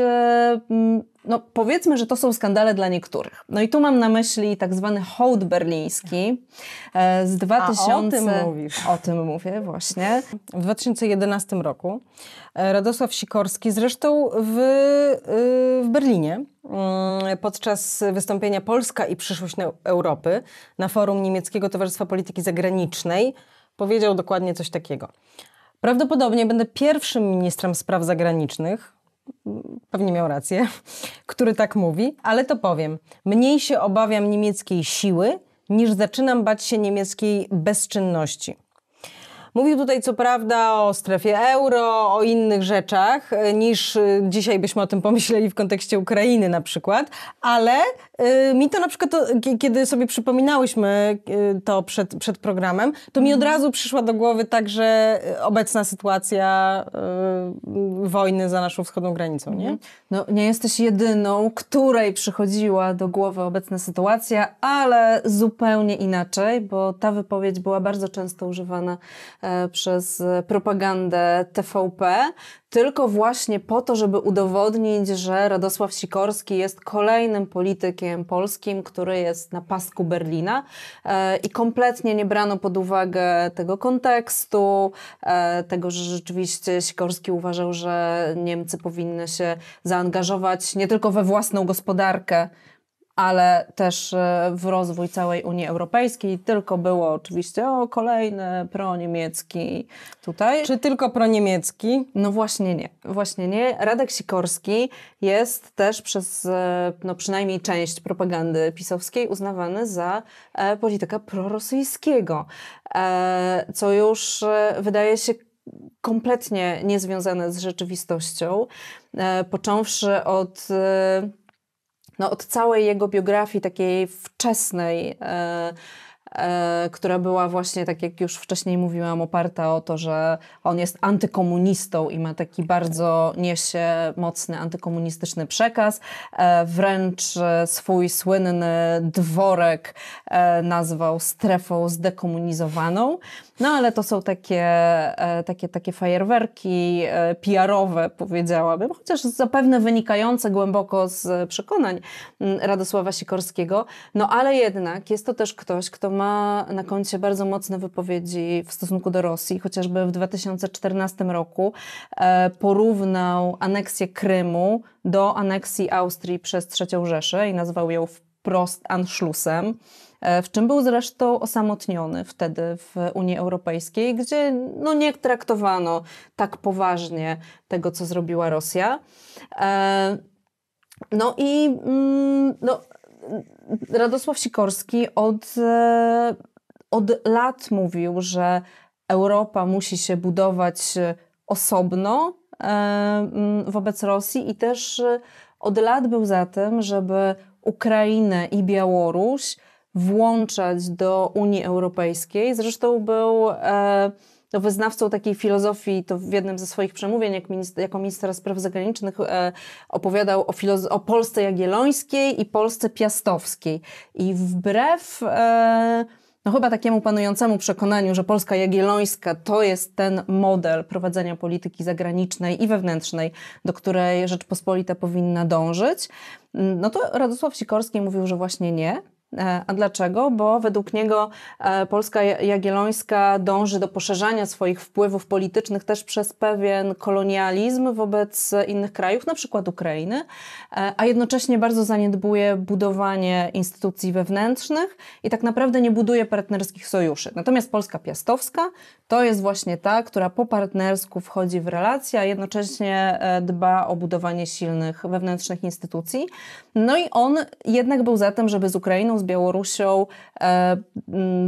mm, no powiedzmy, że to są skandale dla niektórych. No i tu mam na myśli tak zwany hołd berliński e, z 2000... A o tym mówisz. O tym mówię właśnie. W 2011 roku e, Radosław Sikorski, zresztą w, e, w Berlinie, mm, podczas wystąpienia Polska i przyszłość Europy na forum niemieckiego Towarzystwa Polityki Zagranicznej powiedział dokładnie coś takiego. Prawdopodobnie będę pierwszym ministrem spraw zagranicznych, pewnie miał rację, który tak mówi, ale to powiem. Mniej się obawiam niemieckiej siły, niż zaczynam bać się niemieckiej bezczynności. Mówił tutaj co prawda o strefie euro, o innych rzeczach y, niż y, dzisiaj byśmy o tym pomyśleli w kontekście Ukrainy na przykład, ale y, mi to na przykład, to, kiedy sobie przypominałyśmy to przed, przed to mi od mhm. razu przyszła do głowy także obecna sytuacja y, wojny za naszą wschodnią granicą, nie? Mhm. No, nie jesteś jedyną, której przychodziła do głowy obecna sytuacja, ale zupełnie inaczej, bo ta wypowiedź była bardzo często używana E, przez propagandę TVP, tylko właśnie po to, żeby udowodnić, że Radosław Sikorski jest kolejnym politykiem polskim, który jest na pasku Berlina e, i kompletnie nie brano pod uwagę tego kontekstu, e, tego, że rzeczywiście Sikorski uważał, że Niemcy powinny się zaangażować nie tylko we własną gospodarkę, ale też e, w rozwój całej Unii Europejskiej. Tylko było oczywiście o kolejny proniemiecki tutaj. Czy tylko proniemiecki? No właśnie nie. Właśnie nie. Radek Sikorski jest też przez e, no przynajmniej część propagandy pisowskiej uznawany za e, polityka prorosyjskiego, co już wydaje się kompletnie niezwiązane z rzeczywistością, począwszy od no, od całej jego biografii takiej wczesnej, e, E, która była właśnie, tak jak już wcześniej mówiłam, oparta o to, że on jest antykomunistą i ma taki bardzo, niesie mocny antykomunistyczny przekaz, e, wręcz e, swój słynny dworek nazwał strefą zdekomunizowaną. No ale to są takie, takie, takie fajerwerki PR-owe, powiedziałabym, chociaż zapewne wynikające głęboko z przekonań mm, Radosława Sikorskiego, no ale jednak jest to też ktoś, kto ma ma na koncie bardzo mocne wypowiedzi w stosunku do Rosji. Chociażby w 2014 roku e, porównał aneksję Krymu do aneksji Austrii przez III Rzeszę i nazwał ją wprost anschlussem e, w czym był zresztą osamotniony wtedy w Unii Europejskiej, gdzie no nie traktowano tak poważnie tego, co zrobiła Rosja. E, no i mm, no, Radosław Sikorski od, e, od lat mówił, że Europa musi się budować e, osobno e, mm, wobec Rosji i też od lat był za tym, żeby Ukrainę i Białoruś włączać do Unii Europejskiej. Zresztą był no, wyznawcą takiej filozofii, to w jednym ze swoich przemówień jak minister, jako minister spraw zagranicznych e, opowiadał o, filozo- o Polsce Jagiellońskiej i Polsce Piastowskiej. I wbrew... E, no chyba takiemu panującemu przekonaniu, że Polska Jagiellońska to jest ten model prowadzenia polityki zagranicznej i wewnętrznej, do której Rzeczpospolita powinna dążyć, no to Radosław Sikorski mówił, że właśnie nie, E, a dlaczego? Bo według niego e, Polska Jagiellońska dąży do poszerzania swoich wpływów politycznych też przez pewien kolonializm wobec innych krajów, na przykład Ukrainy, e, a jednocześnie bardzo zaniedbuje budowanie instytucji wewnętrznych i tak naprawdę nie buduje partnerskich sojuszy. Natomiast Polska Piastowska to jest właśnie ta, która po partnersku wchodzi w relację, a jednocześnie e, dba o budowanie silnych wewnętrznych instytucji. No i on jednak był za tym, żeby z Ukrainą, z Białorusią e,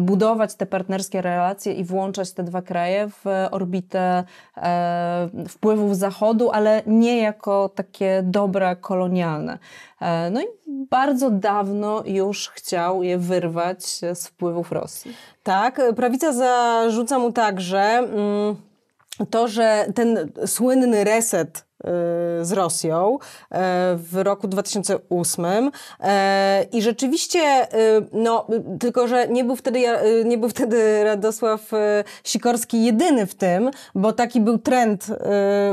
budować te partnerskie relacje i włączać te dwa kraje w orbitę e, wpływów Zachodu, ale nie jako takie dobra kolonialne. E, no i bardzo dawno już chciał je wyrwać z wpływów Rosji. Tak, prawica zarzuca mu także mm, to, że ten słynny reset Y, z Rosją y, w roku 2008 y, i rzeczywiście, no tylko, że nie był wtedy, nie był wtedy Radosław Sikorski jedyny w tym, bo taki był trend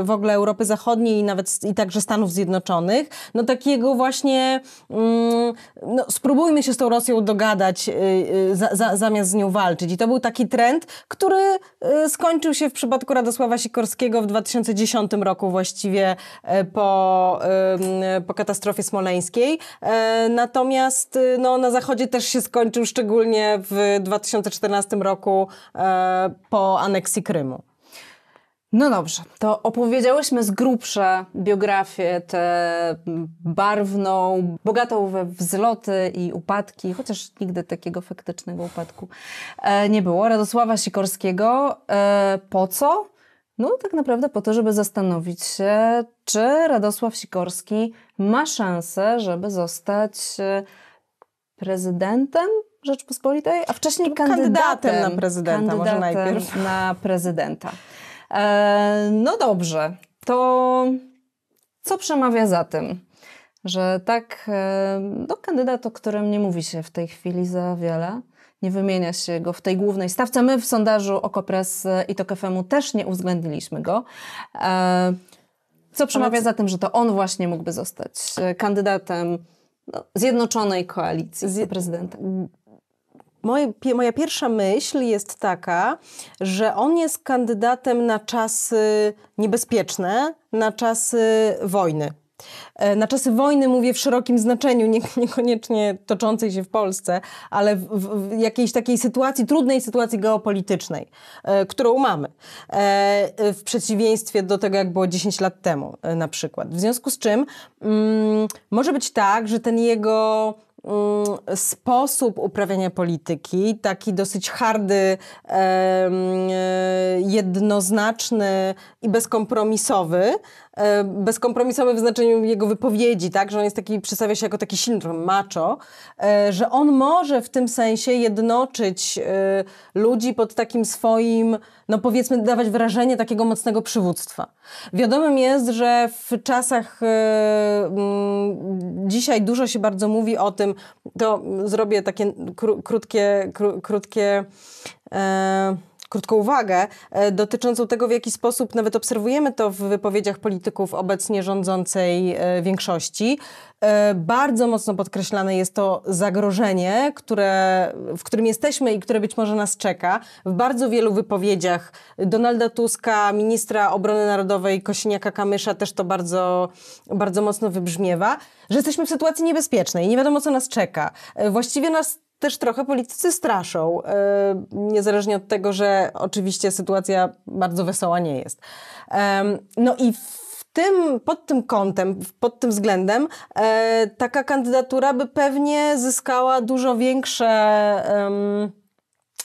w ogóle Europy Zachodniej i nawet i także Stanów Zjednoczonych, no takiego właśnie mm, no, spróbujmy się z tą Rosją dogadać za, za, zamiast z nią walczyć i to był taki trend, który skończył się w przypadku Radosława Sikorskiego w 2010 roku właściwie E, po, po katastrofie smoleńskiej. E, natomiast y, no, na Zachodzie też się skończył, szczególnie w 2014 roku e, po aneksji Krymu. No dobrze, to opowiedziałyśmy z grubsza biografię tę barwną, bogatą we wzloty i upadki, chociaż nigdy takiego faktycznego upadku nie było. Radosława Sikorskiego. Po co? No, tak naprawdę po to, żeby zastanowić się, czy Radosław Sikorski ma szansę, żeby zostać e, prezydentem Rzeczpospolitej, a wcześniej kandydatem, kandydatem na prezydenta, kandydatem może najpierw. Na prezydenta. E, no dobrze, to co przemawia za tym? Że tak, e, no, kandydat, o którym nie mówi się w tej chwili za wiele, nie wymienia się go w tej głównej stawce. My w sondażu Okopres e, i Tokefemu też nie uwzględniliśmy go. E, co przemawia za tym, że to on właśnie mógłby zostać e, kandydatem no, Zjednoczonej Koalicji z prezydenta. Moje, moja pierwsza myśl jest taka, że on jest kandydatem na czasy niebezpieczne, na czasy wojny. E, na czasy wojny mówię w szerokim znaczeniu, nie, niekoniecznie toczącej się w Polsce, ale w, w, jakiejś takiej sytuacji, trudnej sytuacji geopolitycznej, e, którą mamy, e, e w przeciwieństwie do tego, jak było 10 lat temu e, na przykład. W związku z czym mm, może być tak, że ten jego mm, sposób uprawiania polityki, taki dosyć hardy, e, jednoznaczny, i bezkompromisowy. E, bezkompromisowy w znaczeniu jego wypowiedzi, tak? Że on jest taki, przedstawia się jako taki silny macho, e, że on może w tym sensie jednoczyć e, ludzi pod takim swoim, no powiedzmy, dawać wrażenie takiego mocnego przywództwa. Wiadomym jest, że w czasach dzisiaj dużo się bardzo mówi o tym, to zrobię takie kró, krótkie, kró, krótkie e, krótką uwagę e, dotyczącą tego, w jaki sposób nawet obserwujemy to w wypowiedziach polityków obecnie rządzącej e, większości. E, bardzo mocno podkreślane jest to zagrożenie, które, w którym jesteśmy i które być może nas czeka. W bardzo wielu wypowiedziach Donalda Tuska, ministra obrony narodowej Kosiniaka-Kamysza też to bardzo, bardzo mocno wybrzmiewa, że jesteśmy w sytuacji niebezpiecznej, nie wiadomo co nas czeka. Właściwie nas też trochę politycy straszą, e, niezależnie od tego, że oczywiście sytuacja bardzo wesoła nie jest. No i tym, pod tym kątem, pod tym względem, e, taka kandydatura by pewnie zyskała dużo większe.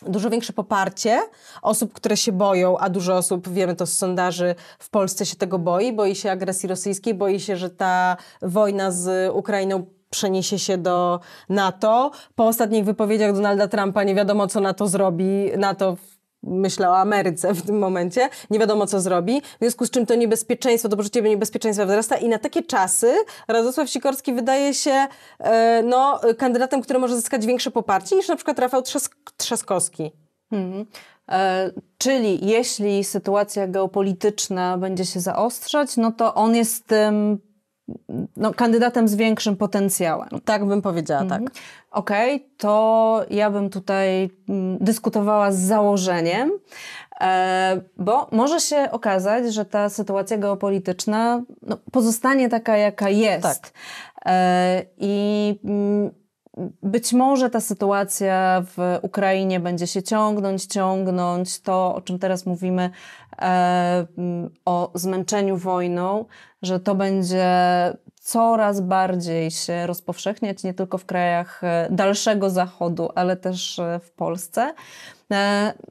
dużo większe poparcie osób, które się boją, a dużo osób, wiemy to z sondaży, w Polsce się tego boi, boi się agresji rosyjskiej, boi się, że ta wojna z Ukrainą przeniesie się do NATO. Po ostatnich wypowiedziach Donalda Trumpa nie wiadomo, co NATO zrobi. NATO myślę o Ameryce w tym momencie, nie wiadomo co zrobi, w związku z czym to niebezpieczeństwo, to poczucie niebezpieczeństwa wzrasta i na takie czasy Radosław Sikorski wydaje się e, no, kandydatem, który może zyskać większe poparcie niż na przykład Rafał Trzask Trzaskowski. Mhm. E, czyli jeśli sytuacja geopolityczna będzie się zaostrzać, no to on jest tym no, kandydatem z większym potencjałem. Tak bym powiedziała, tak. mhm. tak. Okej, okay, to ja bym tutaj mm, dyskutowała z założeniem, e, bo może się okazać, że ta sytuacja geopolityczna no, pozostanie taka, jaka jest. Tak. E, I mm, być może ta sytuacja w Ukrainie będzie się ciągnąć, ciągnąć. To, o czym teraz mówimy, e, o zmęczeniu wojną, że to będzie coraz bardziej się rozpowszechniać nie tylko w krajach e, dalszego zachodu, ale też e, w Polsce,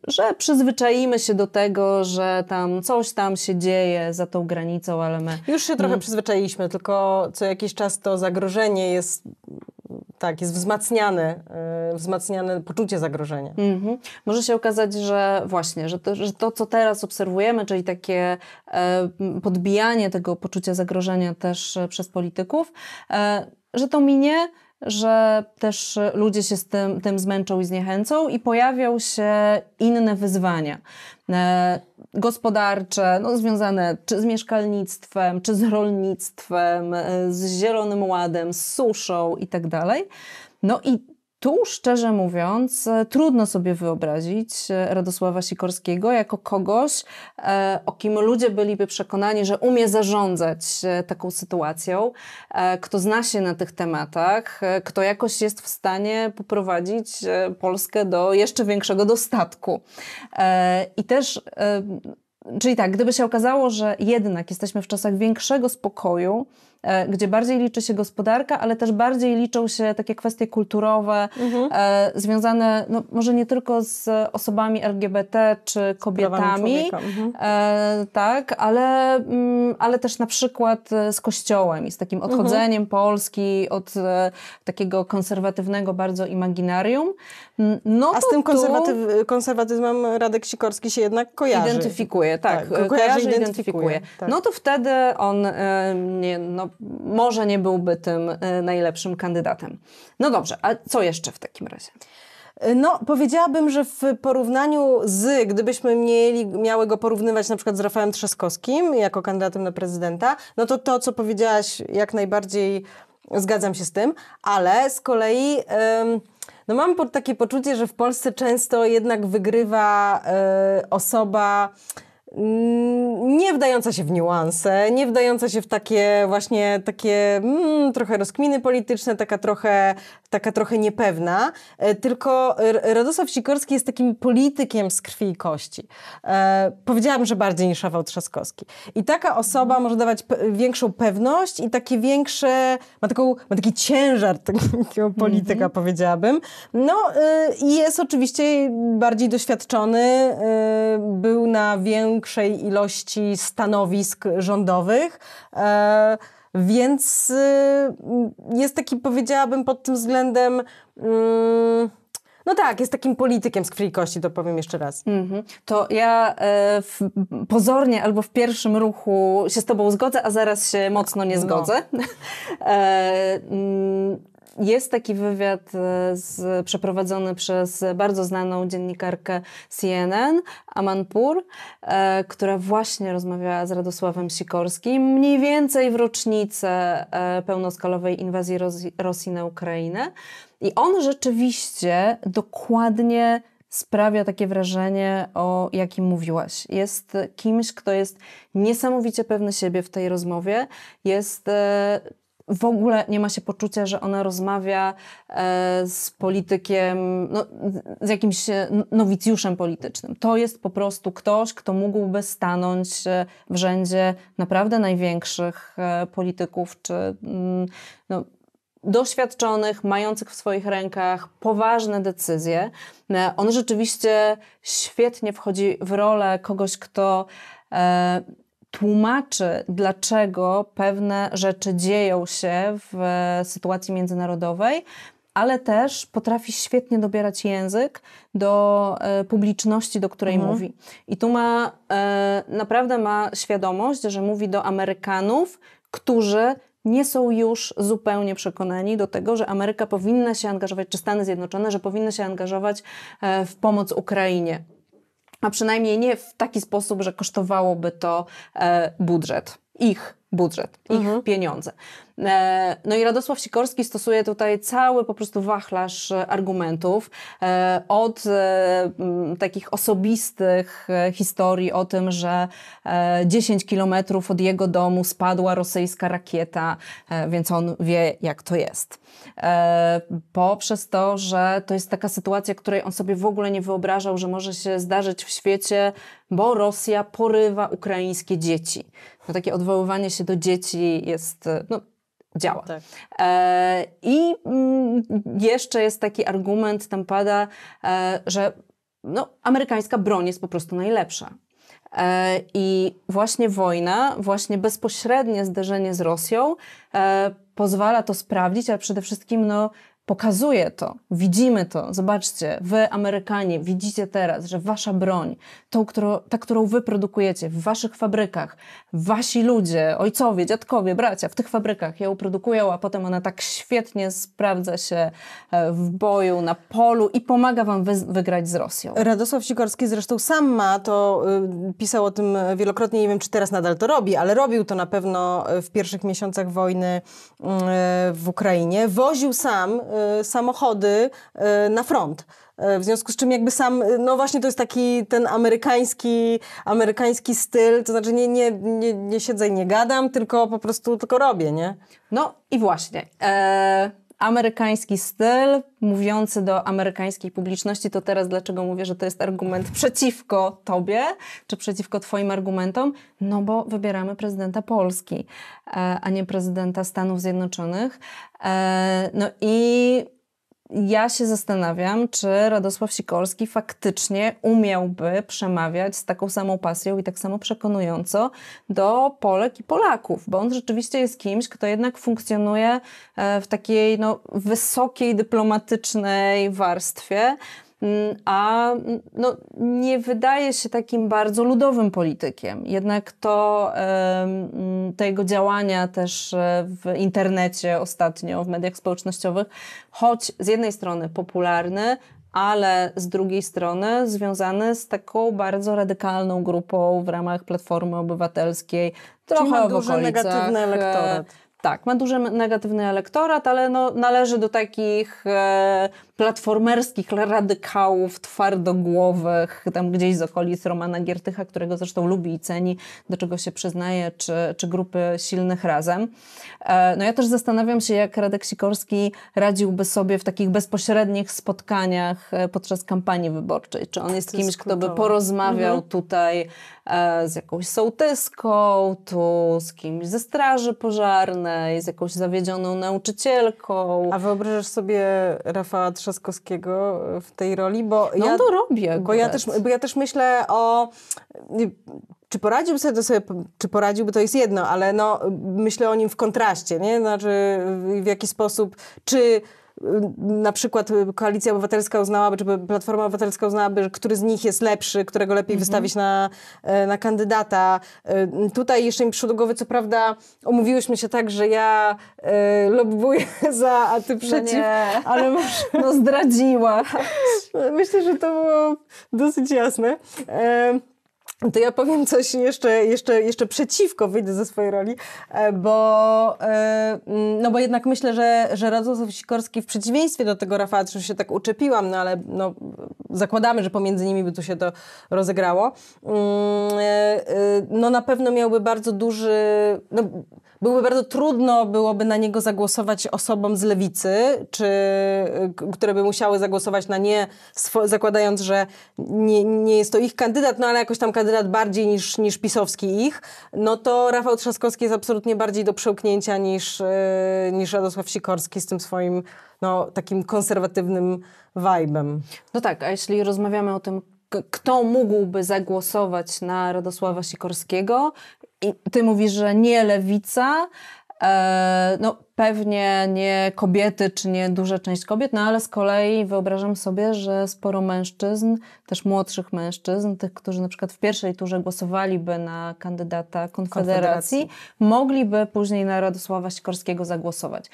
że przyzwyczajimy się do tego, że tam coś tam się dzieje za tą granicą, ale my. Już się trochę przyzwyczailiśmy, tylko co jakiś czas to zagrożenie jest tak, jest wzmacniane, e, wzmacniane poczucie zagrożenia. Mhm. Może się okazać, że właśnie, że to, że to, co teraz obserwujemy, czyli takie e, podbijanie tego poczucia zagrożenia też e, przez polityków, że to minie, że też ludzie się z tym, tym zmęczą i zniechęcą i pojawią się inne wyzwania e, gospodarcze, no, związane czy z mieszkalnictwem, czy z rolnictwem, e, z zielonym ładem, z suszą itd. Tak no i tu, szczerze mówiąc, e, trudno sobie wyobrazić e, Radosława Sikorskiego jako kogoś, e, o kim ludzie byliby przekonani, że umie zarządzać taką sytuacją, kto zna się na tych tematach, kto jakoś jest w stanie poprowadzić Polskę do jeszcze większego dostatku. I też Czyli tak, gdyby się okazało, że jednak jesteśmy w czasach większego spokoju, E, gdzie bardziej liczy się gospodarka, ale też bardziej liczą się takie kwestie kulturowe, mhm. E, związane no, może nie tylko z osobami LGBT czy kobietami, mhm. E, tak, ale, mm, ale też na przykład z kościołem i z takim mhm. odchodzeniem mhm. Polski od takiego konserwatywnego bardzo imaginarium. No A z tym konserwatyw konserwatyzmem Radek Sikorski się jednak kojarzy. Identyfikuje, tak. tak kojarzy, kojarzy identyfikuje. identyfikuje. Tak. No to wtedy on, nie, no, może nie byłby tym e, najlepszym kandydatem. No dobrze, a co jeszcze w takim razie? E, no, powiedziałabym, że w porównaniu z, gdybyśmy mieli, miały go porównywać na przykład z Rafałem Trzaskowskim jako kandydatem na prezydenta, no to to, co powiedziałaś, jak najbardziej zgadzam się z tym, ale z kolei. Ym, no mam takie poczucie, że w Polsce często jednak wygrywa y, osoba, Mm, nie wdająca się w niuanse, nie wdająca się w takie właśnie takie mm, trochę rozkminy polityczne, taka trochę taka trochę niepewna, e, tylko Radosław Sikorski jest takim politykiem z krwi i kości. E, powiedziałabym, że bardziej niż Szawał Trzaskowski. I taka osoba mhm. może dawać większą pewność i takie większe, ma, taką, ma taki ciężar takiego polityka, mm -hmm. powiedziałabym. No e, i jest oczywiście bardziej doświadczony, e, był na większej ilości stanowisk rządowych. E, więc y, mm, jest taki, powiedziałabym, pod tym względem. Mm, no tak, jest takim politykiem z krwi kości, to powiem jeszcze raz. Mm -hmm. To ja e, w, pozornie albo w pierwszym ruchu się z Tobą zgodzę, a zaraz się mocno nie no. zgodzę. No. e, mm, jest taki wywiad e, z, przeprowadzony przez bardzo znaną dziennikarkę CNN, Amanpur, e, która właśnie rozmawiała z Radosławem Sikorskim, mniej więcej w rocznicę e, pełnoskalowej inwazji Rosji na Ukrainę. I on rzeczywiście dokładnie sprawia takie wrażenie, o jakim mówiłaś. Jest kimś, kto jest niesamowicie pewny siebie w tej rozmowie, jest e, w ogóle nie ma się poczucia, że ona rozmawia e, z politykiem, no, z jakimś e, nowicjuszem politycznym. To jest po prostu ktoś, kto mógłby stanąć e, w rzędzie naprawdę największych polityków, czy mm, no, doświadczonych, mających w swoich rękach poważne decyzje. On rzeczywiście świetnie wchodzi w rolę kogoś, kto tłumaczy, dlaczego pewne rzeczy dzieją się w e, sytuacji międzynarodowej, ale też potrafi świetnie dobierać język do e, publiczności, do której mhm. mówi. I tu ma, e, naprawdę ma świadomość, że mówi do Amerykanów, którzy nie są już zupełnie przekonani do tego, że Ameryka powinna się angażować, czy Stany Zjednoczone, że powinny się angażować w pomoc Ukrainie a przynajmniej nie w taki sposób, że kosztowałoby to e, budżet, ich budżet, ich mhm. pieniądze. E, no i Radosław Sikorski stosuje tutaj cały po prostu wachlarz argumentów e, od e, takich osobistych historii o tym, że 10 kilometrów od jego domu spadła rosyjska rakieta, więc on wie jak to jest. Poprzez to, że to jest taka sytuacja, której on sobie w ogóle nie wyobrażał, że może się zdarzyć w świecie, bo Rosja porywa ukraińskie dzieci. No takie odwoływanie się do dzieci jest no, działa. Tak. E, I mm, jeszcze jest taki argument, tam pada, e, że no, amerykańska broń jest po prostu najlepsza. E, I właśnie wojna, właśnie bezpośrednie zderzenie z Rosją pozwala to sprawdzić, ale przede wszystkim no, pokazuje to, widzimy to. Zobaczcie, wy Amerykanie widzicie teraz, że wasza broń, tą, którą, ta, którą wy produkujecie w waszych fabrykach, wasi ludzie, ojcowie, dziadkowie, bracia w tych fabrykach ją produkują, a potem ona tak świetnie sprawdza się e, w boju, na polu i pomaga wam wy- wygrać z Rosją. Radosław Sikorski zresztą sam ma to, y, pisał o tym wielokrotnie, nie wiem czy teraz nadal to robi, ale robił to na pewno y, w pierwszych miesiącach wojny y, w Ukrainie. Woził sam Y, samochody y, na front. Y, w związku z czym jakby sam, no właśnie to jest taki ten amerykański, amerykański styl, to znaczy nie, nie, nie, nie siedzę i nie gadam, tylko po prostu tylko robię, nie? No i właśnie. E, amerykański styl, mówiący do amerykańskiej publiczności, to teraz dlaczego mówię, że to jest argument przeciwko tobie, czy przeciwko twoim argumentom? No bo wybieramy prezydenta Polski, e, a nie prezydenta Stanów Zjednoczonych. E, no i ja się zastanawiam, czy Radosław Sikorski faktycznie umiałby przemawiać z taką samą pasją i tak samo przekonująco do Polek i Polaków, bo on rzeczywiście jest kimś, kto jednak funkcjonuje e, w takiej no, wysokiej dyplomatycznej warstwie Mm, a no, nie wydaje się takim bardzo ludowym politykiem. Jednak to mm, tego działania też e, w internecie ostatnio, w mediach społecznościowych, choć z jednej strony popularny, ale z drugiej strony związane z taką bardzo radykalną grupą w ramach Platformy Obywatelskiej, trochę Czyli ma duży negatywny e, elektorat tak, ma duży negatywny elektorat, ale no, należy do takich e, platformerskich radykałów twardogłowych, tam gdzieś z okolic Romana Giertycha, którego zresztą lubi i ceni, do czego się przyznaje, czy, czy grupy silnych razem. E, no ja też zastanawiam się, jak Radek Sikorski radziłby sobie w takich bezpośrednich spotkaniach e, podczas kampanii wyborczej. Czy on jest to kimś, jest kto by porozmawiał mhm. tutaj e, z jakąś sołtyską, tu z kimś ze straży pożarnej, jest jakąś zawiedzioną nauczycielką. A wyobrażasz sobie Rafała Trzaskowskiego e, w tej roli? Bo no ja to robię. Bo ja, też, bo ja też myślę o... Y, czy poradziłby sobie, to sobie, czy poradziłby, to jest jedno, ale no, y, myślę o nim w kontraście, nie? Znaczy w jaki sposób, czy na przykład y, Koalicja Obywatelska uznałaby, czy Platforma Obywatelska uznałaby, który z nich jest lepszy, którego lepiej mhm. wystawić na, e, na kandydata. Y, tutaj jeszcze mi przyszło do głowy, co prawda omówiłyśmy się tak, że ja e, lobbuję za, a ty no przeciw, no nie. ale masz... No zdradziła. Myślę, że to było dosyć jasne. E, to ja powiem coś jeszcze, jeszcze, jeszcze przeciwko, wyjdę ze swojej roli, e, bo, e, mm, no bo jednak myślę, że, że Radosław Sikorski w przeciwieństwie do tego Rafała, że się tak uczepiłam, no ale no, zakładamy, że pomiędzy nimi by tu się to rozegrało, mm, e, no na pewno miałby bardzo duży... No, Byłoby bardzo trudno byłoby na niego zagłosować osobom z lewicy, czy, które by musiały zagłosować na nie, zakładając, że nie, nie jest to ich kandydat, no ale jakoś tam kandydat bardziej niż, niż pisowski ich, no to Rafał Trzaskowski jest absolutnie bardziej do przełknięcia niż, e, niż Radosław Sikorski z tym swoim no, takim konserwatywnym vibe'em. No tak, a jeśli rozmawiamy o tym, kto mógłby zagłosować na Radosława Sikorskiego i ty mówisz, że nie lewica. E, no, pewnie nie kobiety, czy nie duża część kobiet, no ale z kolei wyobrażam sobie, że sporo mężczyzn, też młodszych mężczyzn, tych, którzy na przykład w pierwszej turze głosowaliby na kandydata Konfederacji, Konfederacji. mogliby później na Radosława Sikorskiego zagłosować.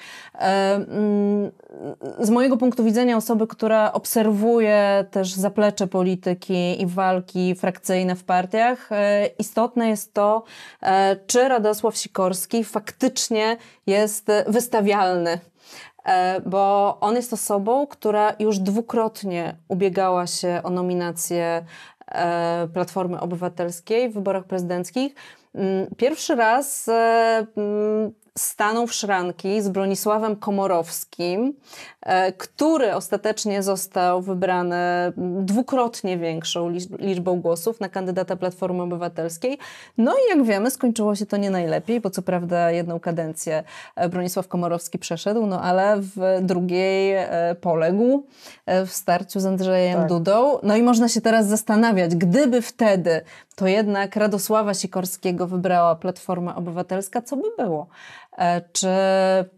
Z mojego punktu widzenia osoby, która obserwuje też zaplecze polityki i walki frakcyjne w partiach, e, istotne jest to, e, czy Radosław Sikorski faktycznie jest wystawialny, e, bo on jest osobą, która już dwukrotnie ubiegała się o nominację e, Platformy Obywatelskiej w wyborach prezydenckich. Mm, pierwszy raz e, mm, stanął w szranki z Bronisławem Komorowskim, e, który ostatecznie został wybrany dwukrotnie większą liczbą głosów na kandydata Platformy Obywatelskiej. No i jak wiemy, skończyło się to nie najlepiej, bo co prawda jedną kadencję e, Bronisław Komorowski przeszedł, no ale w drugiej e, poległ w starciu z Andrzejem tak. Dudą. No i można się teraz zastanawiać, gdyby wtedy to jednak Radosława Sikorskiego wybrała Platforma Obywatelska, co by było? E, czy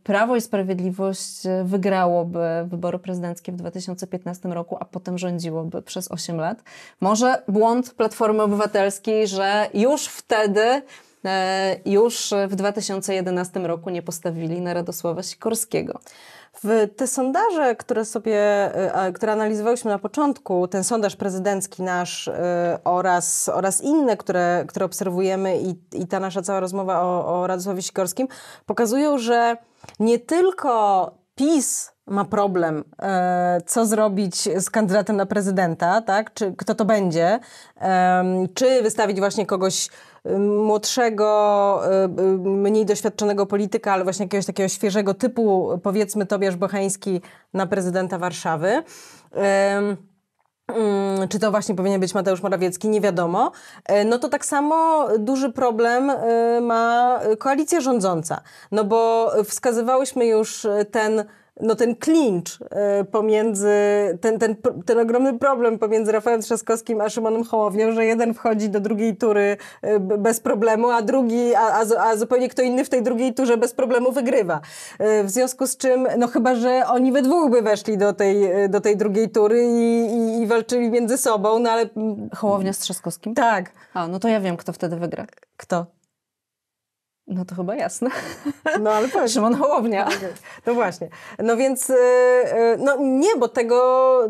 Prawo i Sprawiedliwość e, wygrałoby wybory prezydenckie w 2015 roku, a potem rządziłoby przez 8 lat? Może błąd Platformy Obywatelskiej, że już wtedy e, już w 2011 roku nie postawili na Radosława Sikorskiego. W te sondaże, które sobie, e, które analizowałyśmy na początku, ten sondaż prezydencki nasz e, oraz, oraz inne, które, które obserwujemy i, i ta nasza cała rozmowa o, o Radosławie Sikorskim, pokazują, że nie tylko PiS ma problem, e, co zrobić z kandydatem na prezydenta, tak? Czy kto to będzie? Czy wystawić właśnie kogoś młodszego, y, y, mniej doświadczonego polityka, ale właśnie jakiegoś takiego świeżego typu, powiedzmy Tobiasz Bocheński na prezydenta Warszawy. Mm, czy to właśnie powinien być Mateusz Morawiecki, nie wiadomo. E, no to tak samo duży problem e, ma koalicja rządząca. No bo wskazywałyśmy już ten no ten klincz y, pomiędzy, ten, ten, ten ogromny problem pomiędzy Rafałem Trzaskowskim a Szymonem Hołownią, że jeden wchodzi do drugiej tury y, bez problemu, a drugi, a, a, a zupełnie kto inny w tej drugiej turze bez problemu wygrywa. Y, w związku z czym, no chyba, że oni we dwóch by weszli do tej, do tej drugiej tury i, i, i walczyli między sobą, no ale... Mm, Hołownia z Trzaskowskim? Tak. A, no to ja wiem, kto wtedy wygra. Kto? No to chyba jasne. No ale powiedz. Szymon Hołownia. No właśnie. No więc, e, e, no nie, bo tego,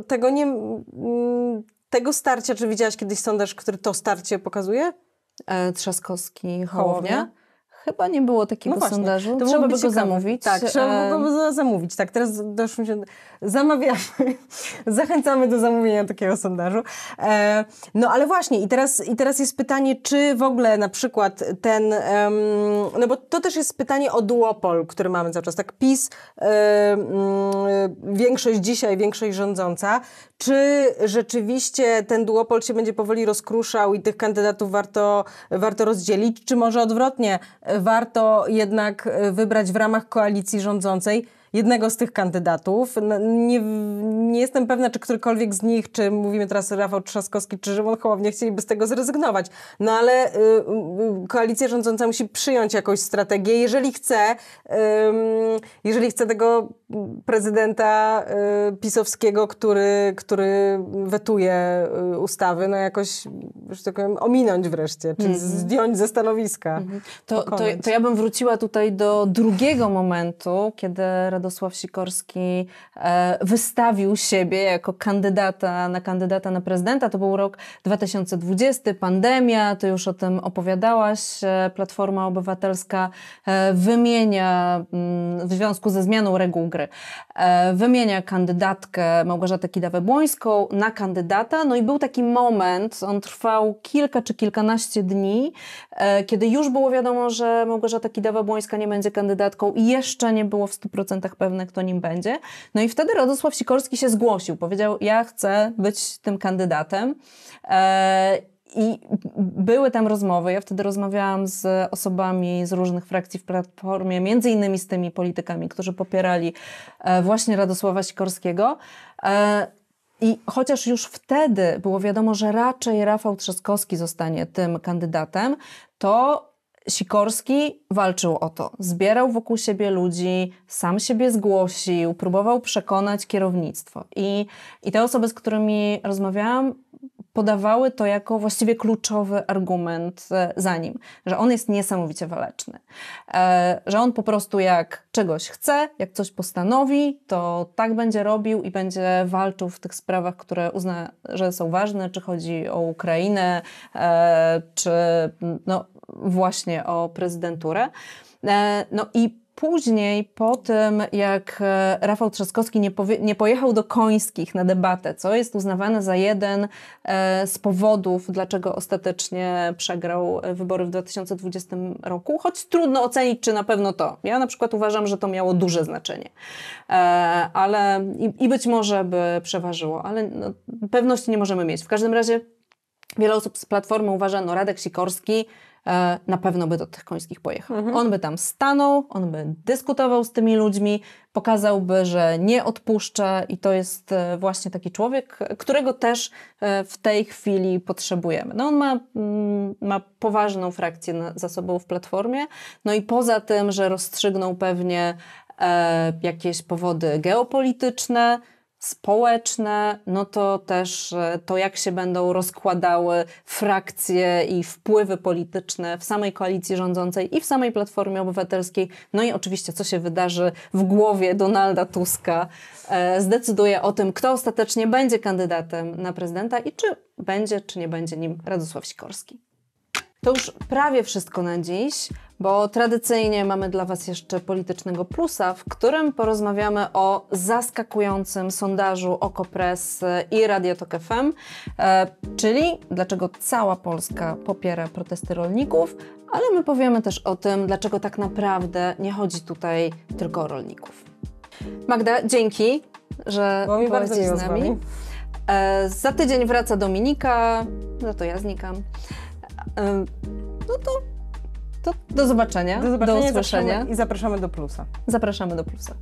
tego nie, mm, tego starcia, czy widziałaś kiedyś sondaż, który to starcie pokazuje? E, Trzaskowski, Hołownia. Hołownia. Chyba nie było takiego no sondażu. To trzeba by go zamówić. Tak, trzeba by go zamówić. Tak, teraz doszło się... Zamawiamy, zachęcamy do zamówienia takiego sondażu. E, no ale właśnie, i teraz, i teraz jest pytanie, czy w ogóle na przykład ten, no bo to też jest pytanie o duopol, który mamy cały czas, tak PiS, e, większość dzisiaj, większość rządząca, czy rzeczywiście ten duopol się będzie powoli rozkruszał i tych kandydatów warto, warto rozdzielić, czy może odwrotnie, warto jednak wybrać w ramach koalicji rządzącej jednego z tych kandydatów. Nie, nie jestem pewna, czy którykolwiek z nich, czy mówimy teraz Rafał Trzaskowski, czy Szymon Hołownia, chcieliby z tego zrezygnować. No ale y, y, y, koalicja rządząca musi przyjąć jakąś strategię, jeżeli chce, y, jeżeli chce tego prezydenta y, pisowskiego, który, który wetuje y, ustawy, no jakoś, że tak powiem, ominąć wreszcie, czy mm. zdjąć ze stanowiska. Mm -hmm. to, to, to ja bym wróciła tutaj do drugiego momentu, kiedy Rado Radosław Sikorski e, wystawił siebie jako kandydata na kandydata na prezydenta. To był rok 2020, pandemia, ty już o tym opowiadałaś. E, Platforma Obywatelska e, wymienia mm, w związku ze zmianą reguł gry, wymienia kandydatkę Małgorzatę Kidawę-Błońską na kandydata. No i był taki moment, on trwał kilka czy kilkanaście dni, kiedy już było wiadomo, że Małgorzata Kidawa-Błońska nie będzie kandydatką i jeszcze nie było w 100% tak pewne, kto nim będzie. No i wtedy Radosław Sikorski się zgłosił, powiedział, ja chcę być tym kandydatem. E, I były tam rozmowy. Ja wtedy rozmawiałam z osobami z różnych frakcji w Platformie, między innymi z tymi politykami, którzy popierali e, właśnie Radosława Sikorskiego. E, I chociaż już wtedy było wiadomo, że raczej Rafał Trzaskowski zostanie tym kandydatem, to Sikorski walczył o to. Zbierał wokół siebie ludzi, sam siebie zgłosił, próbował przekonać kierownictwo. I, i te osoby, z którymi rozmawiałam, podawały to jako właściwie kluczowy argument e, za nim, że on jest niesamowicie waleczny. E, że on po prostu jak czegoś chce, jak coś postanowi, to tak będzie robił i będzie walczył w tych sprawach, które uzna, że są ważne, czy chodzi o Ukrainę, e, czy no, właśnie o prezydenturę. E, no i później, po tym jak e, Rafał Trzaskowski nie, nie, pojechał do Końskich na debatę, co jest uznawane za jeden e, z powodów, dlaczego ostatecznie przegrał wybory w 2020 roku, choć trudno ocenić, czy na pewno to. Ja na przykład uważam, że to miało duże znaczenie, ale i, i być może by przeważyło, ale no, pewności nie możemy mieć. W każdym razie Wiele osób z Platformy uważa, no Radek Sikorski e, na pewno by do tych końskich pojechał. Mhm. On by tam stanął, on by dyskutował z tymi ludźmi, pokazałby, że nie odpuszcza i to jest e, właśnie taki człowiek, którego też e, w tej chwili potrzebujemy. No on ma, mm, ma poważną frakcję na, za sobą w Platformie, no i poza tym, że rozstrzygnął pewnie e, jakieś powody geopolityczne, społeczne, no to też e, to, jak się będą rozkładały frakcje i wpływy polityczne w samej koalicji rządzącej i w samej Platformie Obywatelskiej. No i oczywiście, co się wydarzy w głowie Donalda Tuska, e, zdecyduje o tym, kto ostatecznie będzie kandydatem na prezydenta i czy będzie, czy nie będzie nim Radosław Sikorski. To już prawie wszystko na dziś, bo tradycyjnie mamy dla Was jeszcze politycznego plusa, w którym porozmawiamy o zaskakującym sondażu OKO.press i Radio Tok FM, e, czyli dlaczego cała Polska popiera protesty rolników, ale my powiemy też o tym, dlaczego tak naprawdę nie chodzi tutaj tylko o rolników. Magda, dzięki, że byłaś z nami. Z e, za tydzień wraca Dominika, no to ja znikam. No to, to do zobaczenia. Do zobaczenia do usłyszenia. i zapraszamy do plusa. Zapraszamy do plusa.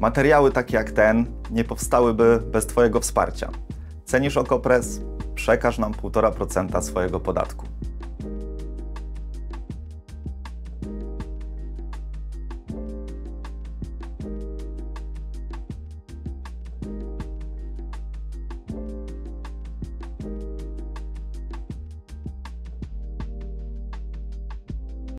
Materiały takie jak ten nie powstałyby bez Twojego wsparcia. Cenisz okopres? Przekaż nam 1,5% swojego podatku.